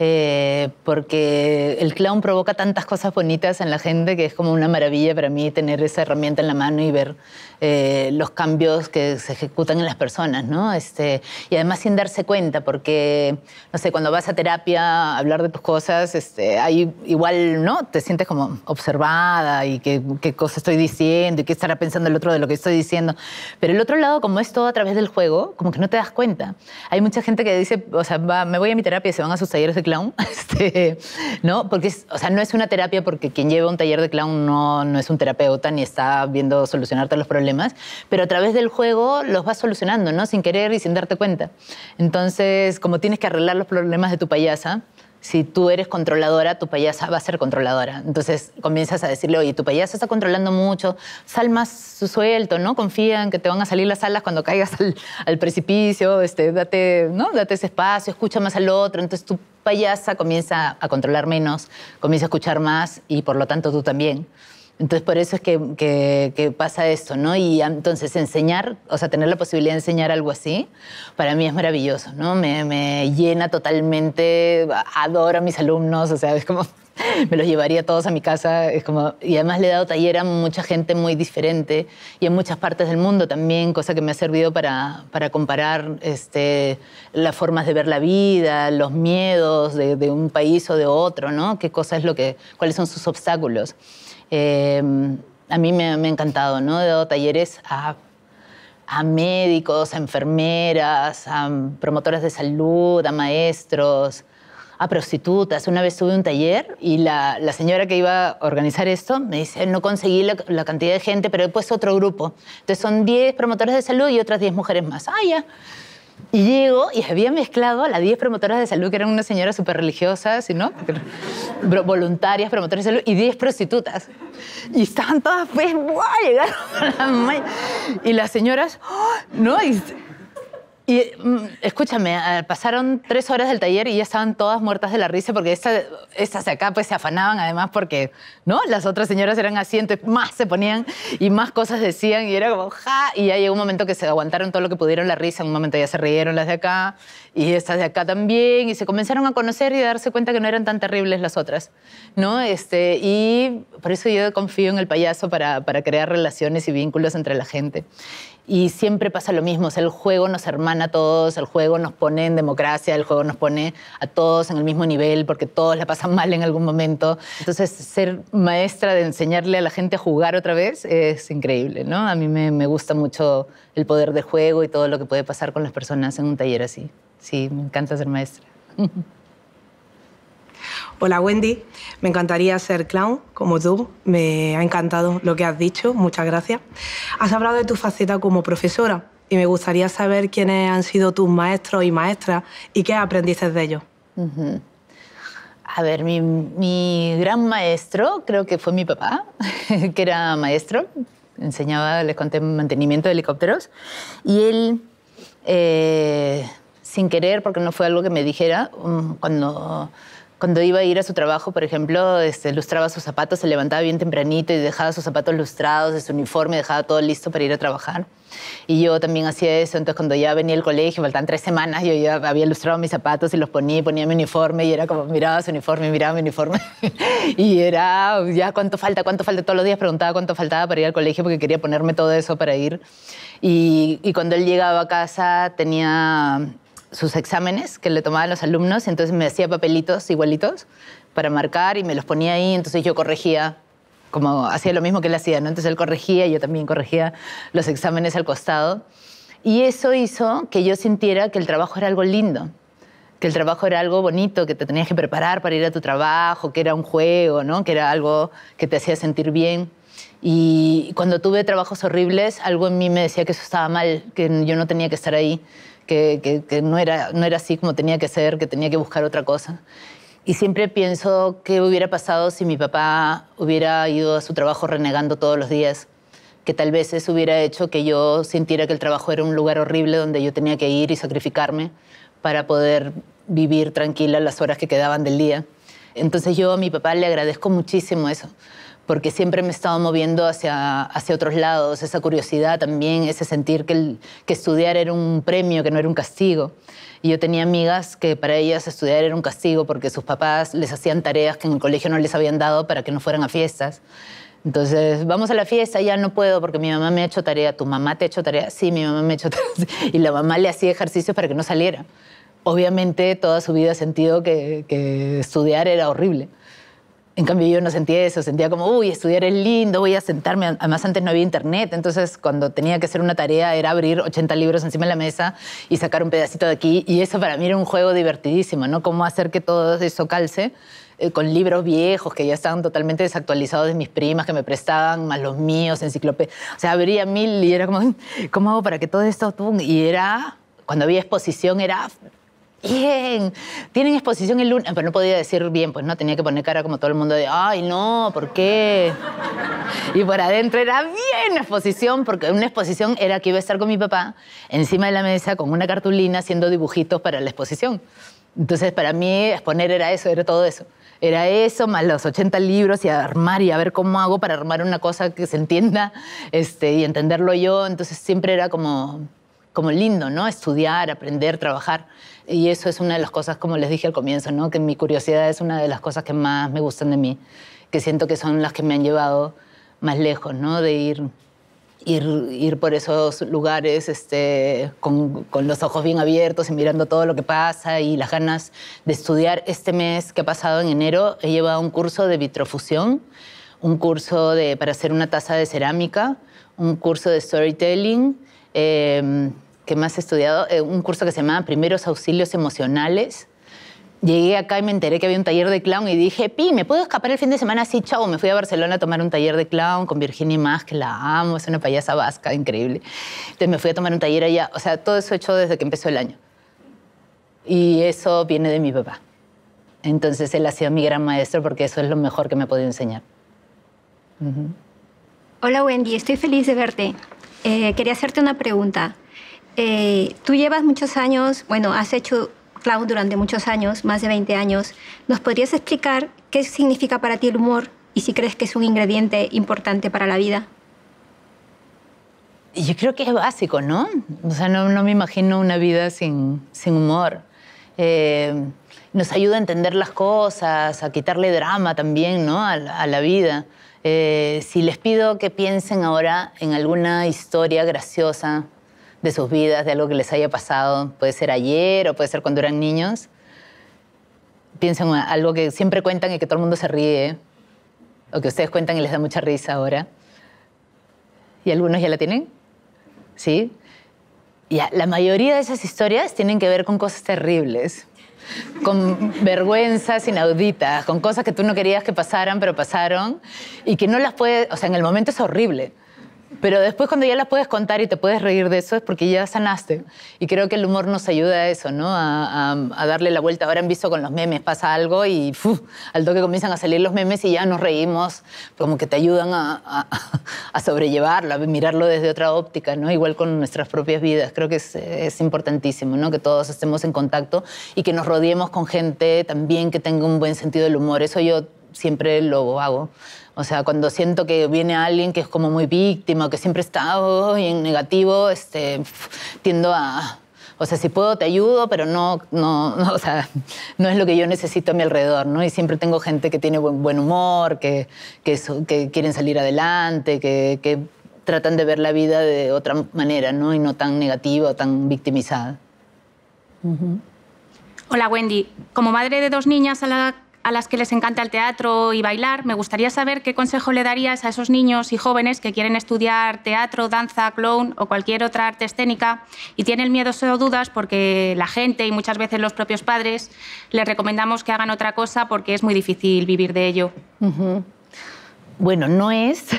Eh, porque el clown provoca tantas cosas bonitas en la gente que es como una maravilla para mí tener esa herramienta en la mano y ver eh, los cambios que se ejecutan en las personas, ¿no? Este, y además sin darse cuenta, porque, no sé, cuando vas a terapia a hablar de tus cosas, este, ahí igual, ¿no? Te sientes como observada y qué, cosa estoy diciendo y qué estará pensando el otro de lo que estoy diciendo. Pero el otro lado, como es todo a través del juego, como que no te das cuenta. Hay mucha gente que dice, o sea, me voy a mi terapia y se van a sus talleres de clown, este, ¿no? Porque, o sea, no es una terapia porque quien lleva un taller de clown no, no es un terapeuta ni está viendo solucionarte los problemas, pero a través del juego los vas solucionando, ¿no? Sin querer y sin darte cuenta. Entonces, como tienes que arreglar los problemas de tu payasa, si tú eres controladora, tu payasa va a ser controladora. Entonces comienzas a decirle, oye, tu payasa está controlando mucho, sal más suelto, ¿no? Confía en que te van a salir las alas cuando caigas al, precipicio, este, date, ¿no? date ese espacio, escucha más al otro. Entonces tu payasa comienza a controlar menos, comienza a escuchar más y por lo tanto tú también. Entonces, por eso es que, pasa esto, ¿no? Y entonces, enseñar, o sea, tener la posibilidad de enseñar algo así, para mí es maravilloso, ¿no? Me, llena totalmente, adoro a mis alumnos, o sea, es como, me los llevaría todos a mi casa, es como, y además le he dado taller a mucha gente muy diferente y en muchas partes del mundo también, cosa que me ha servido para, comparar este, las formas de ver la vida, los miedos de, de un país o de otro, ¿no? ¿Qué cosa es lo que, cuáles son sus obstáculos? Em, a mí me, ha encantado, ¿no? He dado talleres a, médicos, a enfermeras, a promotoras de salud, a maestros, a prostitutas. Una vez tuve un taller y la, señora que iba a organizar esto me dice, no conseguí la, la cantidad de gente, pero he puesto otro grupo. Entonces son 10 promotoras de salud y otras 10 mujeres más. Ah, ya. Y llego y había mezclado a las 10 promotoras de salud, que eran unas señoras súper religiosas, ¿no? voluntarias, promotoras de salud, y 10 prostitutas. Y estaban todas, pues, Y las señoras, ¡ah! ¿no? Y mm, escúchame, eh, pasaron tres horas del taller y ya estaban todas muertas de la risa porque estas de acá pues se afanaban además porque, ¿no? Las otras señoras eran así, entonces más se ponían y más cosas decían y era como ja. Y ya llegó un momento que se aguantaron todo lo que pudieron la risa, en un momento ya se rieron las de acá y estas de acá también y se comenzaron a conocer y a darse cuenta que no eran tan terribles las otras, ¿no? Este, y por eso yo confío en el payaso para, para crear relaciones y vínculos entre la gente y siempre pasa lo mismo, el juego nos hermana a todos, el juego nos pone en democracia, el juego nos pone a todos en el mismo nivel porque todos la pasan mal en algún momento. Entonces, ser maestra de enseñarle a la gente a jugar otra vez es increíble, ¿no? A mí me, me gusta mucho el poder de juego y todo lo que puede pasar con las personas en un taller así. Sí, me encanta ser maestra. Hola Wendy, me encantaría ser clown como tú, me ha encantado lo que has dicho, muchas gracias. Has hablado de tu faceta como profesora y me gustaría saber quiénes han sido tus maestros y maestras y qué aprendiste de ellos. A ver, mi, gran maestro creo que fue mi papá, que era maestro, enseñaba, les conté, mantenimiento de helicópteros, y él... Eh, sin querer, porque no fue algo que me dijera, mm, cuando cuando iba a ir a su trabajo, por ejemplo, este, lustraba sus zapatos, se levantaba bien tempranito y dejaba sus zapatos lustrados, su uniforme, dejaba todo listo para ir a trabajar. Y yo también hacía eso, entonces cuando ya venía al colegio, faltan tres semanas, yo ya había lustrado mis zapatos y los ponía, ponía mi uniforme y era como, miraba su uniforme, miraba mi uniforme. y era, ya, ¿cuánto falta? ¿Cuánto falta? Todos los días preguntaba cuánto faltaba para ir al colegio porque quería ponerme todo eso para ir. Y, y cuando él llegaba a casa tenía sus exámenes que le tomaban los alumnos, entonces me hacía papelitos igualitos para marcar y me los ponía ahí, entonces yo corregía, como hacía lo mismo que él hacía, ¿no? Entonces él corregía, yo también corregía los exámenes al costado. Y eso hizo que yo sintiera que el trabajo era algo lindo, que el trabajo era algo bonito, que te tenías que preparar para ir a tu trabajo, que era un juego, ¿no? que era algo que te hacía sentir bien. Y cuando tuve trabajos horribles, algo en mí me decía que eso estaba mal, que yo no tenía que estar ahí que, no, era, no era así como tenía que ser, que tenía que buscar otra cosa. Y siempre pienso qué hubiera pasado si mi papá hubiera ido a su trabajo renegando todos los días, que tal vez eso hubiera hecho que yo sintiera que el trabajo era un lugar horrible donde yo tenía que ir y sacrificarme para poder vivir tranquila las horas que quedaban del día. Entonces yo a mi papá le agradezco muchísimo eso, porque siempre me estaba moviendo hacia, hacia otros lados, esa curiosidad también, ese sentir que, estudiar era un premio, que no era un castigo. Y yo tenía amigas que para ellas estudiar era un castigo porque sus papás les hacían tareas que en el colegio no les habían dado para que no fueran a fiestas. Entonces, vamos a la fiesta, ya no puedo porque mi mamá me ha hecho tarea, tu mamá te ha hecho tarea, sí, mi mamá me ha hecho tarea, y la mamá le hacía ejercicios para que no saliera. Obviamente, toda su vida ha sentido que estudiar era horrible. En cambio yo no sentía eso, sentía como, uy, estudiar es lindo, voy a sentarme. Además antes no había internet, entonces cuando tenía que hacer una tarea era abrir 80 libros encima de la mesa y sacar un pedacito de aquí. Y eso para mí era un juego divertidísimo, ¿no? Cómo hacer que todo eso calce eh, con libros viejos que ya estaban totalmente desactualizados de mis primas que me prestaban, más los míos, enciclopedias. O sea, abría mil y era como, ¿cómo hago para que todo esto... Y era cuando había exposición era bien, tienen exposición el lunes. Ah, pero no podía decir bien, pues no, tenía que poner cara como todo el mundo de, ay, no, ¿por qué? Y por adentro era bien exposición, porque una exposición era que iba a estar con mi papá encima de la mesa con una cartulina haciendo dibujitos para la exposición. Entonces, para mí, exponer era eso, era todo eso. Era eso, más los 80 libros y armar y a ver cómo hago para armar una cosa que se entienda este, y entenderlo yo. Entonces, siempre era como, como lindo, ¿no? Estudiar, aprender, trabajar. Y eso es una de las cosas, como les dije al comienzo, que mi curiosidad es una de las cosas que más me gustan de mí, que siento que son las que me han llevado más lejos, de ir, ir, por esos lugares este, con, los ojos bien abiertos y mirando todo lo que pasa y las ganas de estudiar. Este mes que ha pasado, en enero, he llevado un curso de vitrofusión, un curso de, para hacer una taza de cerámica, un curso de storytelling. Em, que más he estudiado, eh, un curso que se llama Primeros Auxilios Emocionales. Llegué acá y me enteré que había un taller de clown y dije, Pi, ¿me puedo escapar el fin de semana? Sí, chao. Me fui a Barcelona a tomar un taller de clown con Virginia Más, que la amo, es una payasa vasca, increíble. Entonces me fui a tomar un taller allá. O sea, todo eso he hecho desde que empezó el año. Y eso viene de mi papá. Entonces él ha sido mi gran maestro porque eso es lo mejor que me ha podido enseñar. Hola Wendy, estoy feliz de verte. Eh, quería hacerte una pregunta. Eh, tú llevas muchos años, bueno, has hecho clown durante muchos años, más de 20 años. ¿Nos podrías explicar qué significa para ti el humor y si crees que es un ingrediente importante para la vida? Yo creo que es básico, ¿no? O sea, no, me imagino una vida sin, sin humor. Eh, nos ayuda a entender las cosas, a quitarle drama también, ¿no? A, la vida. Eh, si les pido que piensen ahora en alguna historia graciosa de sus vidas, de algo que les haya pasado, puede ser ayer o puede ser cuando eran niños. Piensen algo que siempre cuentan y que todo el mundo se ríe, o que ustedes cuentan y les da mucha risa ahora. ¿Y algunos ya la tienen? ¿Sí? y la mayoría de esas historias tienen que ver con cosas terribles, con vergüenzas inauditas, con cosas que tú no querías que pasaran, pero pasaron, y que no las puedes, o sea, en el momento es horrible pero después cuando ya las puedes contar y te puedes reír de eso es porque ya sanaste. Y creo que el humor nos ayuda a eso, ¿no? A, darle la vuelta. Ahora han visto con los memes, pasa algo y al toque comienzan a salir los memes y ya nos reímos, como que te ayudan a, sobrellevarlo, a mirarlo desde otra óptica, ¿no? Igual con nuestras propias vidas. Creo que es, es importantísimo, ¿no? Que todos estemos en contacto y que nos rodeemos con gente también que tenga un buen sentido del humor. Eso yo siempre lo hago o sea, cuando siento que viene alguien que es como muy víctima, que siempre está oh, en negativo, este, tiendo a... O sea, si puedo te ayudo, pero no, no, es lo que yo necesito a mi alrededor, ¿no? Y siempre tengo gente que tiene buen, humor, que, que, quieren salir adelante, que, tratan de ver la vida de otra manera, ¿no? Y no tan negativa o tan victimizada. Hola Wendy, como madre de dos niñas a la a las que les encanta el teatro y bailar, me gustaría saber qué consejo le darías a esos niños y jóvenes que quieren estudiar teatro, danza, clown o cualquier otra arte escénica y tienen miedo o dudas porque la gente y muchas veces los propios padres les recomendamos que hagan otra cosa porque es muy difícil vivir de ello. Bueno, no es.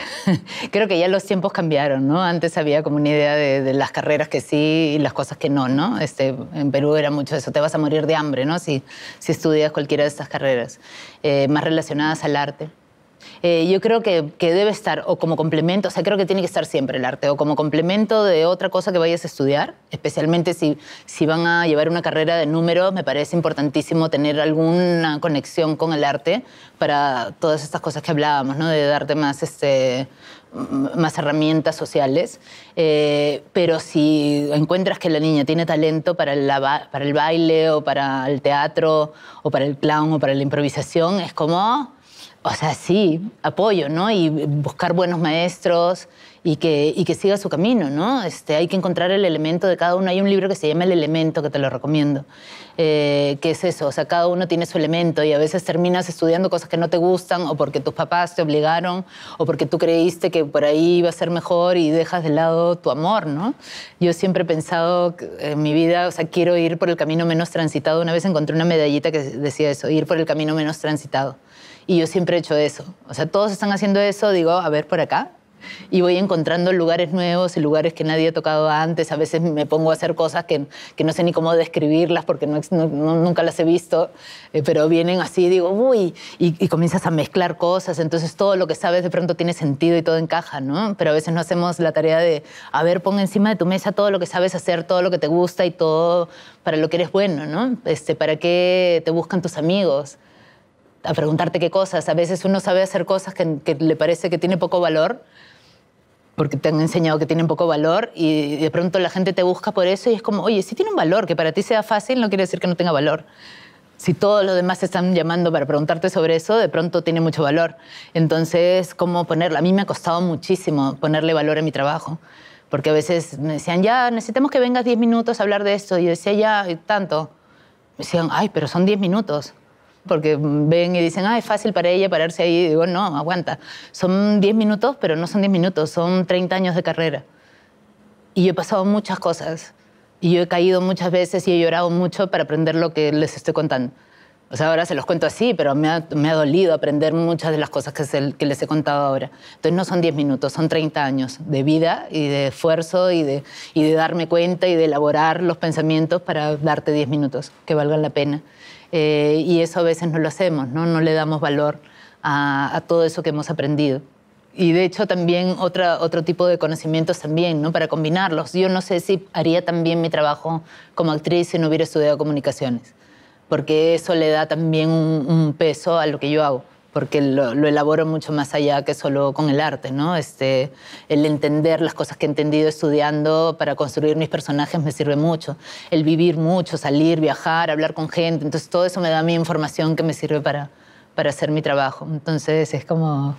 Creo que ya los tiempos cambiaron, ¿no? Antes había como una idea de, las carreras que sí y las cosas que no, ¿no? Este, en Perú era mucho eso, te vas a morir de hambre, ¿no? Si, estudias cualquiera de estas carreras, eh, más relacionadas al arte. Eh, yo creo que, debe estar o como complemento, o sea, creo que tiene que estar siempre el arte, o como complemento de otra cosa que vayas a estudiar, especialmente si, si van a llevar una carrera de números, me parece importantísimo tener alguna conexión con el arte para todas estas cosas que hablábamos, ¿no? De darte más, este, más herramientas sociales. Eh, pero si encuentras que la niña tiene talento para, para el baile o para el teatro o para el clown o para la improvisación, es como o sea, sí, apoyo, ¿no? Y buscar buenos maestros y que, siga su camino, ¿no? Este, hay que encontrar el elemento de cada uno. Hay un libro que se llama El elemento, que te lo recomiendo, eh, que es eso, o sea, cada uno tiene su elemento y a veces terminas estudiando cosas que no te gustan o porque tus papás te obligaron o porque tú creíste que por ahí iba a ser mejor y dejas de lado tu amor, ¿no? Yo siempre he pensado en mi vida, o sea, quiero ir por el camino menos transitado. Una vez encontré una medallita que decía eso, ir por el camino menos transitado. Y yo siempre he hecho eso. O sea, todos están haciendo eso, digo, a ver por acá. Y voy encontrando lugares nuevos y lugares que nadie ha tocado antes. A veces me pongo a hacer cosas que, que no sé ni cómo describirlas porque nunca las he visto, eh, pero vienen así, digo, uy, y, comienzas a mezclar cosas. Entonces todo lo que sabes de pronto tiene sentido y todo encaja, ¿no? Pero a veces no hacemos la tarea de, a ver, pon encima de tu mesa todo lo que sabes hacer, todo lo que te gusta y todo para lo que eres bueno, ¿no? Este, ¿Para qué te buscan tus amigos? a preguntarte qué cosas. A veces uno sabe hacer cosas que, le parece que tiene poco valor, porque te han enseñado que tienen poco valor y de pronto la gente te busca por eso y es como, oye, si tiene un valor, que para ti sea fácil no quiere decir que no tenga valor. Si todos los demás están llamando para preguntarte sobre eso, de pronto tiene mucho valor. Entonces, ¿cómo ponerlo? A mí me ha costado muchísimo ponerle valor a mi trabajo, porque a veces me decían, ya, necesitamos que vengas 10 minutos a hablar de esto. Y yo decía, ya, tanto. Me decían, ay, pero son 10 minutos porque ven y dicen, ah, es fácil para ella pararse ahí. Y digo, no, aguanta. Son 10 minutos, pero no son 10 minutos, son 30 años de carrera. Y yo he pasado muchas cosas. Y yo he caído muchas veces y he llorado mucho para aprender lo que les estoy contando. O sea, ahora se los cuento así, pero me ha, me ha dolido aprender muchas de las cosas que, que, les he contado ahora. Entonces no son 10 minutos, son 30 años de vida y de esfuerzo y de, y de darme cuenta y de elaborar los pensamientos para darte 10 minutos que valgan la pena. Eh, y eso a veces no lo hacemos, ¿no? no le damos valor a, todo eso que hemos aprendido. Y de hecho también otro tipo de conocimientos también, ¿no? para combinarlos. Yo no sé si haría también mi trabajo como actriz si no hubiera estudiado comunicaciones, porque eso le da también un peso a lo que yo hago porque lo, elaboro mucho más allá que solo con el arte, ¿no? Este, el entender las cosas que he entendido estudiando para construir mis personajes me sirve mucho. El vivir mucho, salir, viajar, hablar con gente, entonces todo eso me da mi información que me sirve para, para hacer mi trabajo. Entonces es como,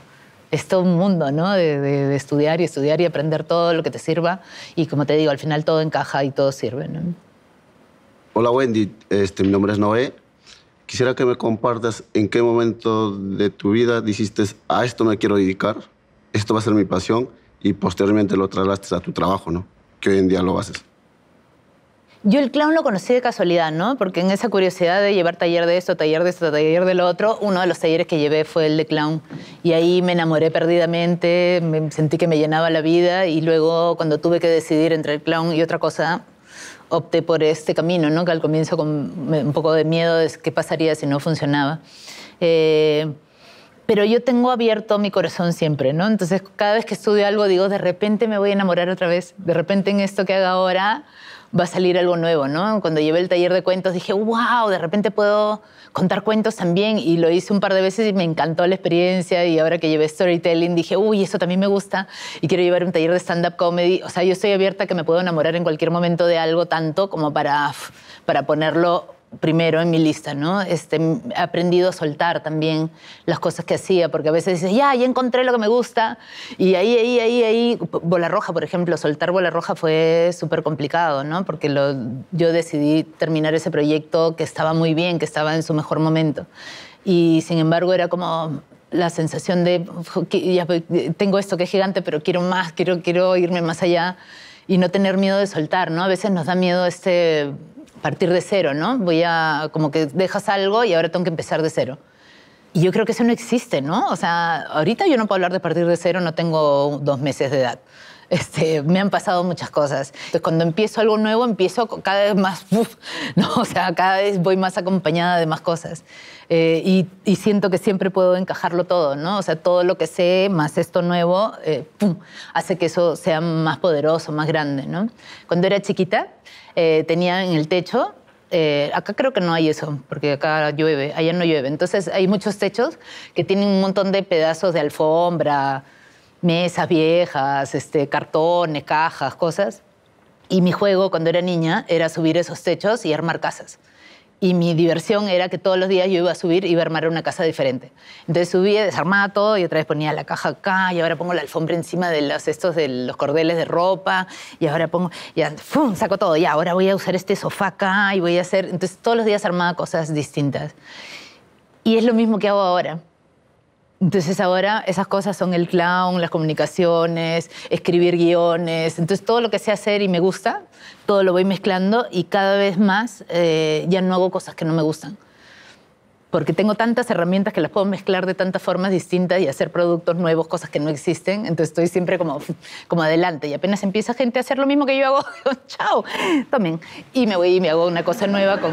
es todo un mundo, ¿no? De, estudiar y estudiar y aprender todo lo que te sirva. Y como te digo, al final todo encaja y todo sirve, ¿no? Hola Wendy, este, mi nombre es Noé. Quisiera que me compartas en qué momento de tu vida dijiste, a esto me quiero dedicar, esto va a ser mi pasión, y posteriormente lo trasladaste a tu trabajo, ¿no? Que hoy en día lo haces. Yo el clown lo conocí de casualidad, ¿no? Porque en esa curiosidad de llevar taller de esto, taller de esto, taller del otro, uno de los talleres que llevé fue el de clown. Y ahí me enamoré perdidamente, me sentí que me llenaba la vida y luego cuando tuve que decidir entre el clown y otra cosa, opté por este camino, ¿no? que al comienzo con un poco de miedo de qué pasaría si no funcionaba. Eh, pero yo tengo abierto mi corazón siempre, ¿no? Entonces, cada vez que estudio algo, digo, de repente me voy a enamorar otra vez, de repente en esto que haga ahora va a salir algo nuevo, ¿no? Cuando llevé el taller de cuentos dije, wow, de repente puedo contar cuentos también. Y lo hice un par de veces y me encantó la experiencia. Y ahora que llevé storytelling dije, uy, eso también me gusta. Y quiero llevar un taller de stand-up comedy. O sea, yo estoy abierta a que me puedo enamorar en cualquier momento de algo tanto como para, para ponerlo primero en mi lista, ¿no? Este, he aprendido a soltar también las cosas que hacía, porque a veces dices, ya, ya encontré lo que me gusta, y ahí, ahí, ahí, ahí, bola roja, por ejemplo, soltar bola roja fue súper complicado, ¿no? Porque lo, yo decidí terminar ese proyecto que estaba muy bien, que estaba en su mejor momento, y sin embargo era como la sensación de, pues, tengo esto que es gigante, pero quiero más, quiero, quiero irme más allá, y no tener miedo de soltar, ¿no? A veces nos da miedo este partir de cero, ¿no? Voy a, como que dejas algo y ahora tengo que empezar de cero. Y yo creo que eso no existe, ¿no? O sea, ahorita yo no puedo hablar de partir de cero, no tengo dos meses de edad. Este, me han pasado muchas cosas. Entonces, cuando empiezo algo nuevo, empiezo cada vez más, ¿no? O sea, cada vez voy más acompañada de más cosas. Eh, y, siento que siempre puedo encajarlo todo, ¿no? O sea, todo lo que sé más esto nuevo, eh, hace que eso sea más poderoso, más grande, ¿no? Cuando era chiquita, tenían eh, tenía en el techo. Eh, acá creo que no hay eso, porque acá llueve, allá no llueve. Entonces hay muchos techos que tienen un montón de pedazos de alfombra, mesas viejas, este, cartones, cajas, cosas. Y mi juego cuando era niña era subir esos techos y armar casas y mi diversión era que todos los días yo iba a subir y iba a armar una casa diferente. Entonces subía, desarmaba todo y otra vez ponía la caja acá y ahora pongo la alfombra encima de los, estos de los cordeles de ropa y ahora pongo, ¡fum! saco todo y ahora voy a usar este sofá acá y voy a hacer, entonces todos los días armaba cosas distintas. Y es lo mismo que hago ahora. Entonces ahora esas cosas son el clown, las comunicaciones, escribir guiones, entonces todo lo que sé hacer y me gusta, todo lo voy mezclando y cada vez más eh, ya no hago cosas que no me gustan porque tengo tantas herramientas que las puedo mezclar de tantas formas distintas y hacer productos nuevos, cosas que no existen. Entonces estoy siempre como, como adelante y apenas empieza gente a hacer lo mismo que yo hago, chao, tomen. Y me voy y me hago una cosa nueva con...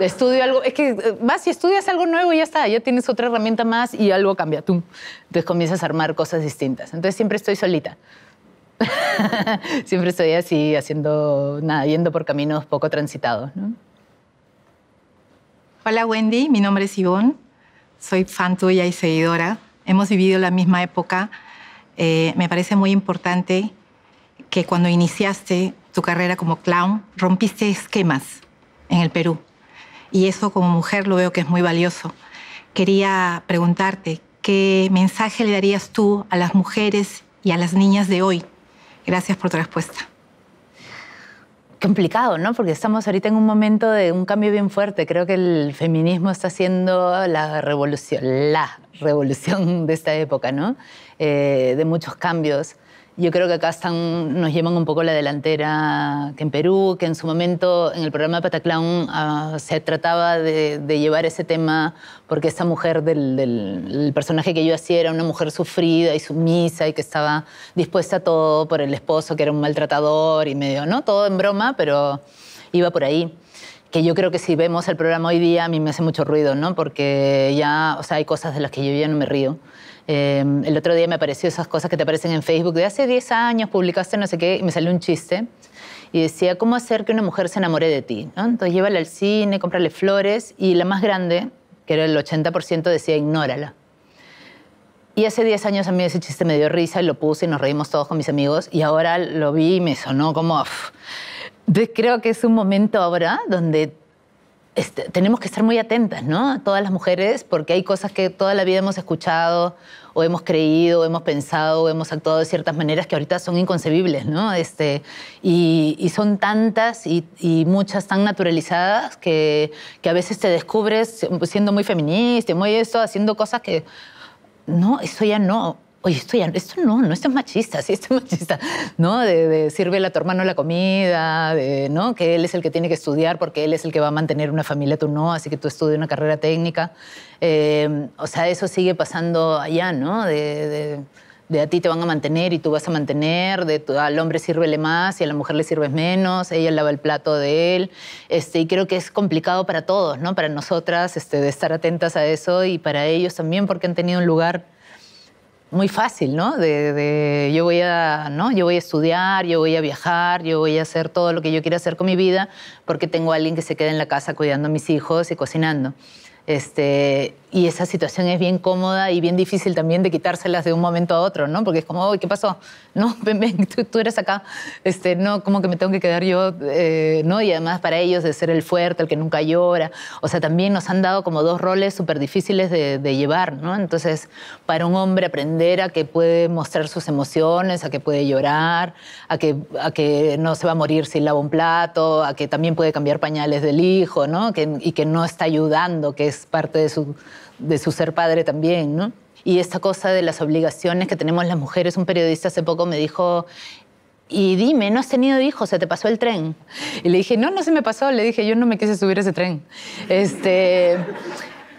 Estudio algo, es que eh, vas y estudias algo nuevo y ya está, ya tienes otra herramienta más y algo cambia, tú. Entonces comienzas a armar cosas distintas. Entonces siempre estoy solita. siempre estoy así, haciendo, nada, yendo por caminos poco transitados, ¿no? Hola Wendy, mi nombre es Ivonne, soy fan tuya y seguidora. Hemos vivido la misma época. Eh, me parece muy importante que cuando iniciaste tu carrera como clown, rompiste esquemas en el Perú. Y eso como mujer lo veo que es muy valioso. Quería preguntarte, ¿qué mensaje le darías tú a las mujeres y a las niñas de hoy? Gracias por tu respuesta complicado, ¿no? Porque estamos ahorita en un momento de un cambio bien fuerte. Creo que el feminismo está haciendo la revolución, la revolución de esta época, ¿no? Eh, de muchos cambios. Yo creo que acá están, nos llevan un poco la delantera que en Perú, que en su momento en el programa de uh, se trataba de, llevar ese tema, porque esa mujer del, personaje que yo hacía era una mujer sufrida y sumisa y que estaba dispuesta a todo por el esposo, que era un maltratador y medio, ¿no? Todo en broma, pero iba por ahí que yo creo que si vemos el programa hoy día a mí me hace mucho ruido, ¿no? Porque ya, o sea, hay cosas de las que yo ya no me río. Em, el otro día me apareció esas cosas que te aparecen en Facebook de hace 10 años, publicaste no sé qué, y me salió un chiste. Y decía, ¿cómo hacer que una mujer se enamore de ti? ¿No? Entonces llévala al cine, cómprale flores. Y la más grande, que era el 80%, decía, ignórala. Y hace 10 años a mí ese chiste me dio risa y lo puse y nos reímos todos con mis amigos. Y ahora lo vi y me sonó como... Entonces creo que es un momento ahora donde este, tenemos que estar muy atentas, ¿no? Todas las mujeres, porque hay cosas que toda la vida hemos escuchado o hemos creído, hemos pensado, o hemos actuado de ciertas maneras que ahorita son inconcebibles, ¿no? Este, y, son tantas y, muchas tan naturalizadas que, a veces te descubres siendo muy feminista, muy esto, haciendo cosas que, no, eso ya no oye, esto, no, no, esto es machista, sí, esto es machista, ¿no? De, de sirve a tu hermano la comida, ¿no? Que él es el que tiene que estudiar porque él es el que va a mantener una familia, tú no, así que tú estudia una carrera técnica. Em, o sea, eso sigue pasando allá, ¿no? de, a ti te van a mantener y tú vas a mantener, de al hombre sírvele más y a la mujer le sirves menos, ella lava el plato de él. Este, y creo que es complicado para todos, ¿no? Para nosotras, este, de estar atentas a eso y para ellos también, porque han tenido un lugar muy fácil, ¿no? De, yo, voy a, ¿no? yo voy a estudiar, yo voy a viajar, yo voy a hacer todo lo que yo quiera hacer con mi vida porque tengo a alguien que se queda en la casa cuidando a mis hijos y cocinando. Este, y esa situación es bien cómoda y bien difícil también de quitárselas de un momento a otro, ¿no? Porque es como, ¿qué pasó? No, ven, tú, eres acá, este, no, como que me tengo que quedar yo, eh, ¿no? Y además para ellos de ser el fuerte, el que nunca llora, o sea, también nos han dado como dos roles súper difíciles de, llevar, ¿no? Entonces, para un hombre aprender a que puede mostrar sus emociones, a que puede llorar, a que, a que no se va a morir si lava un plato, a que también puede cambiar pañales del hijo, ¿no? y que no está ayudando, que es parte de su de su ser padre también, ¿no? Y esta cosa de las obligaciones que tenemos las mujeres, un periodista hace poco me dijo, y dime, ¿no has tenido hijos? ¿Se te pasó el tren? Y le dije, no, no se me pasó, le dije, yo no me quise subir a ese tren. Este...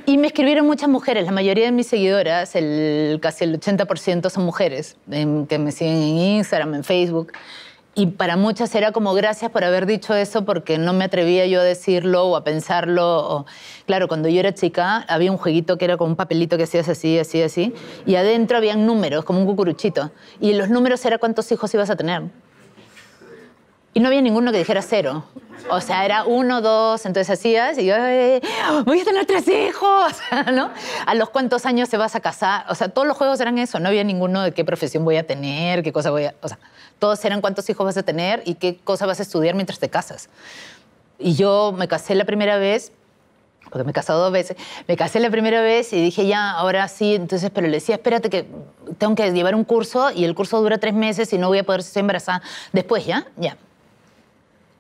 Y me escribieron muchas mujeres, la mayoría de mis seguidoras, el, casi el 80% son mujeres, que me siguen en Instagram, en Facebook y para muchas era como gracias por haber dicho eso porque no me atrevía yo a decirlo o a pensarlo. Claro, cuando yo era chica había un jueguito que era como un papelito que hacías así, así, así, y adentro habían números, como un cucuruchito. Y los números era cuántos hijos ibas a tener. Y no había ninguno que dijera cero. O sea, era uno, dos, entonces hacías y yo, voy a tener tres hijos, ¿no? ¿A los cuántos años se vas a casar? O sea, todos los juegos eran eso, no había ninguno de qué profesión voy a tener, qué cosa voy a... O sea, todos eran cuántos hijos vas a tener y qué cosa vas a estudiar mientras te casas. Y yo me casé la primera vez, porque me he casado dos veces, me casé la primera vez y dije, ya, ahora sí, entonces, pero le decía, espérate que tengo que llevar un curso y el curso dura tres meses y no voy a poder ser embarazada después, ¿ya? Ya.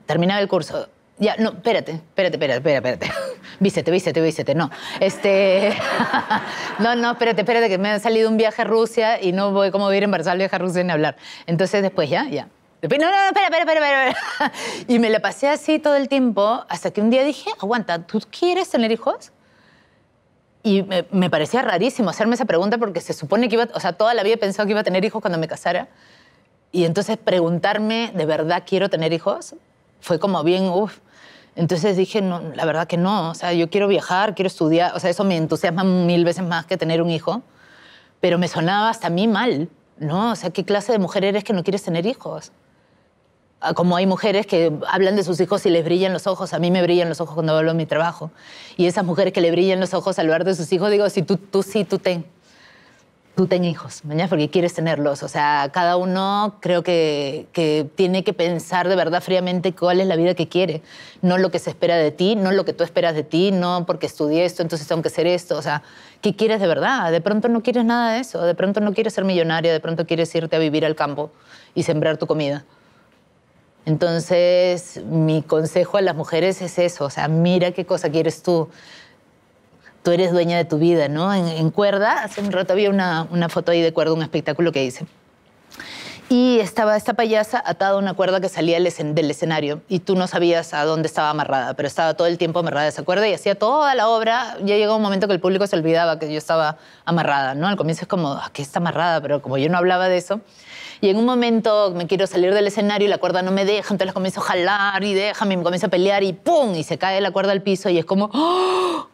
Terminaba el curso. Ya, no, espérate, espérate, espérate, espérate. Vístete, vístete, vístete, no. Este. no, no, espérate, espérate, que me han salido un viaje a Rusia y no voy como vivir a ir a al viaje a Rusia ni hablar. Entonces, después ya, ya. no, no, no, espera, espera, espera, y me la pasé así todo el tiempo hasta que un día dije, aguanta, ¿tú quieres tener hijos? Y me, me parecía rarísimo hacerme esa pregunta porque se supone que iba, o sea, toda la vida he pensado que iba a tener hijos cuando me casara. Y entonces preguntarme, ¿de verdad quiero tener hijos? Fue como bien, uff. Entonces dije, no, la verdad que no, o sea, yo quiero viajar, quiero estudiar, o sea, eso me entusiasma mil veces más que tener un hijo, pero me sonaba hasta a mí mal, ¿no? O sea, ¿qué clase de mujer eres que no quieres tener hijos? Ah, como hay mujeres que hablan de sus hijos y les brillan los ojos, a mí me brillan los ojos cuando hablo de mi trabajo, y esas mujeres que le brillan los ojos al hablar de sus hijos, digo, si tú, tú sí, tú ten tú ten hijos, mañana porque quieres tenerlos. O sea, cada uno creo que, tiene que pensar de verdad fríamente cuál es la vida que quiere, no lo que se espera de ti, no lo que tú esperas de ti, no porque estudié esto, entonces tengo que ser esto. O sea, ¿qué quieres de verdad? De pronto no quieres nada de eso, de pronto no quieres ser millonaria, de pronto quieres irte a vivir al campo y sembrar tu comida. Entonces, mi consejo a las mujeres es eso, o sea, mira qué cosa quieres tú tú eres dueña de tu vida, ¿no? En, cuerda, hace un rato había una, una, foto ahí de cuerda, un espectáculo que hice. Y estaba esta payasa atada a una cuerda que salía del escenario y tú no sabías a dónde estaba amarrada, pero estaba todo el tiempo amarrada a esa cuerda y hacía toda la obra. Ya llegó un momento que el público se olvidaba que yo estaba amarrada, ¿no? Al comienzo es como, ¿a ah, qué está amarrada? Pero como yo no hablaba de eso, y en un momento me quiero salir del escenario y la cuerda no me deja, entonces comienzo a jalar y déjame, me comienzo a pelear y ¡pum! Y se cae la cuerda al piso y es como, ¡oh!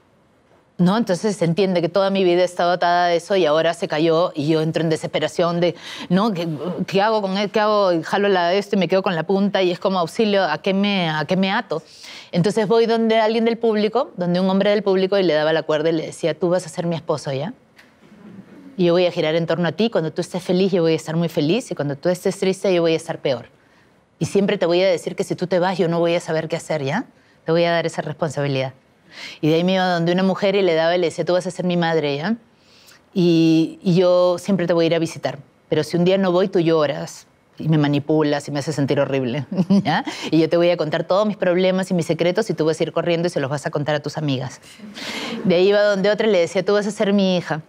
¿no? Entonces se entiende que toda mi vida he estado atada a eso y ahora se cayó y yo entro en desesperación de, ¿no? ¿Qué, hago con él? ¿Qué hago? jalo la esto y me quedo con la punta y es como auxilio, ¿a qué, me, ¿a qué me ato? Entonces voy donde alguien del público, donde un hombre del público y le daba la cuerda y le decía, tú vas a ser mi esposo, ¿ya? Y yo voy a girar en torno a ti, cuando tú estés feliz yo voy a estar muy feliz y cuando tú estés triste yo voy a estar peor. Y siempre te voy a decir que si tú te vas yo no voy a saber qué hacer, ¿ya? Te voy a dar esa responsabilidad. Y de ahí me iba donde una mujer y le daba y le decía, tú vas a ser mi madre, Y, yo siempre te voy a ir a visitar. Pero si un día no voy, tú lloras y me manipulas y me haces sentir horrible. Y yo te voy a contar todos mis problemas y mis secretos y tú vas a ir corriendo y se los vas a contar a tus amigas. De ahí iba donde otra le decía, tú vas a ser mi hija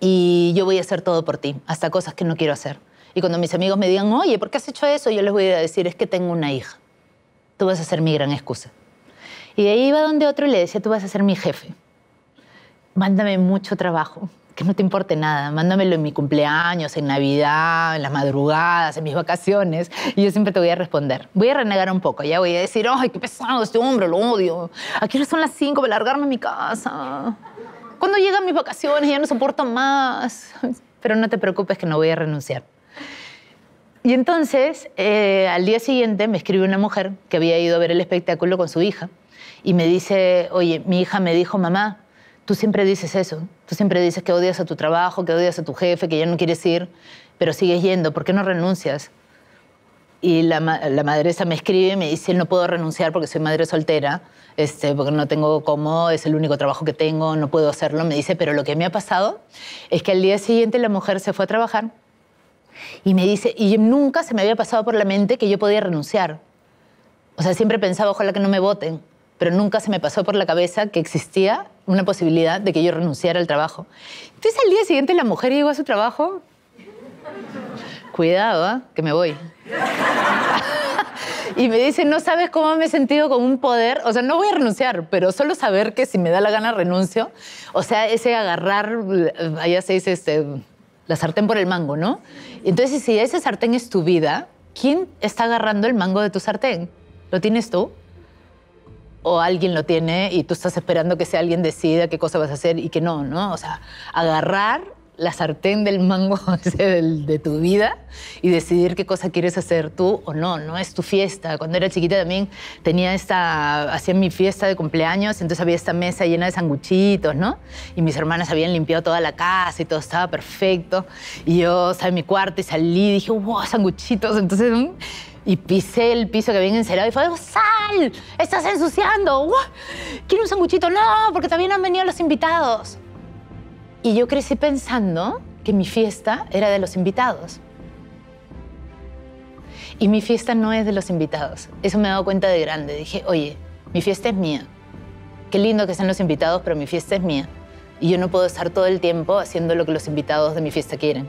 y yo voy a hacer todo por ti, hasta cosas que no quiero hacer. Y cuando mis amigos me digan, oye, ¿por qué has hecho eso? Yo les voy a decir, es que tengo una hija. Tú vas a ser mi gran excusa. Y de ahí iba donde otro y le decía, tú vas a ser mi jefe. Mándame mucho trabajo, que no te importe nada. Mándamelo en mi cumpleaños, en Navidad, en las madrugadas, en mis vacaciones. Y yo siempre te voy a responder. Voy a renegar un poco, ya voy a decir, ay, qué pesado este hombre, lo odio. Aquí son las cinco, para largarme a mi casa. Cuando llegan mis vacaciones ya no soporto más. Pero no te preocupes que no voy a renunciar. Y entonces, eh, al día siguiente me escribe una mujer que había ido a ver el espectáculo con su hija y me dice, oye, mi hija me dijo, mamá, tú siempre dices eso, tú siempre dices que odias a tu trabajo, que odias a tu jefe, que ya no quieres ir, pero sigues yendo, ¿por qué no renuncias? Y la, la madresa me escribe y me dice, no puedo renunciar porque soy madre soltera, este, porque no tengo cómo, es el único trabajo que tengo, no puedo hacerlo. Me dice, pero lo que me ha pasado es que al día siguiente la mujer se fue a trabajar y me dice, y nunca se me había pasado por la mente que yo podía renunciar. O sea, siempre pensaba, ojalá que no me voten pero nunca se me pasó por la cabeza que existía una posibilidad de que yo renunciara al trabajo. Entonces al día siguiente la mujer llegó a su trabajo. Cuidado, ¿ah? que me voy. y me dice, no sabes cómo me he sentido con un poder, o sea, no voy a renunciar, pero solo saber que si me da la gana renuncio, o sea, ese agarrar, allá se dice, este, la sartén por el mango, ¿no? Entonces, si ese sartén es tu vida, ¿quién está agarrando el mango de tu sartén? ¿Lo tienes tú? o alguien lo tiene y tú estás esperando que sea alguien decida qué cosa vas a hacer y que no, ¿no? O sea, agarrar la sartén del mango de tu vida y decidir qué cosa quieres hacer tú o no, no es tu fiesta. Cuando era chiquita también tenía esta, hacía mi fiesta de cumpleaños, entonces había esta mesa llena de sanguchitos, ¿no? Y mis hermanas habían limpiado toda la casa y todo estaba perfecto. Y yo estaba en mi cuarto y salí y dije, wow, sanguchitos, entonces... Mm, y pisé el piso que habían encerado y fue, oh, sal, estás ensuciando, ¡Wow! quiero un sanguchito, no, porque también han venido los invitados. Y yo crecí pensando que mi fiesta era de los invitados. Y mi fiesta no es de los invitados. Eso me he dado cuenta de grande. Dije, oye, mi fiesta es mía. Qué lindo que sean los invitados, pero mi fiesta es mía. Y yo no puedo estar todo el tiempo haciendo lo que los invitados de mi fiesta quieren.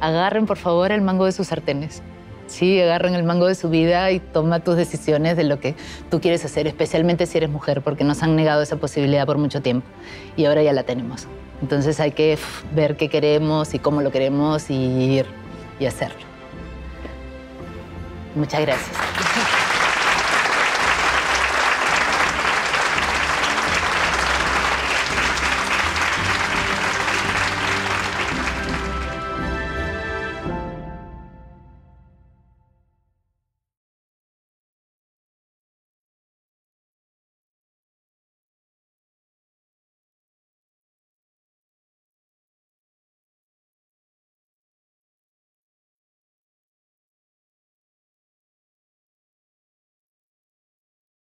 Agarren, por favor, el mango de sus sartenes. Sí, agarren el mango de su vida y toma tus decisiones de lo que tú quieres hacer, especialmente si eres mujer, porque nos han negado esa posibilidad por mucho tiempo. Y ahora ya la tenemos. Entonces hay que ver qué queremos y cómo lo queremos y ir y hacerlo. Muchas gracias.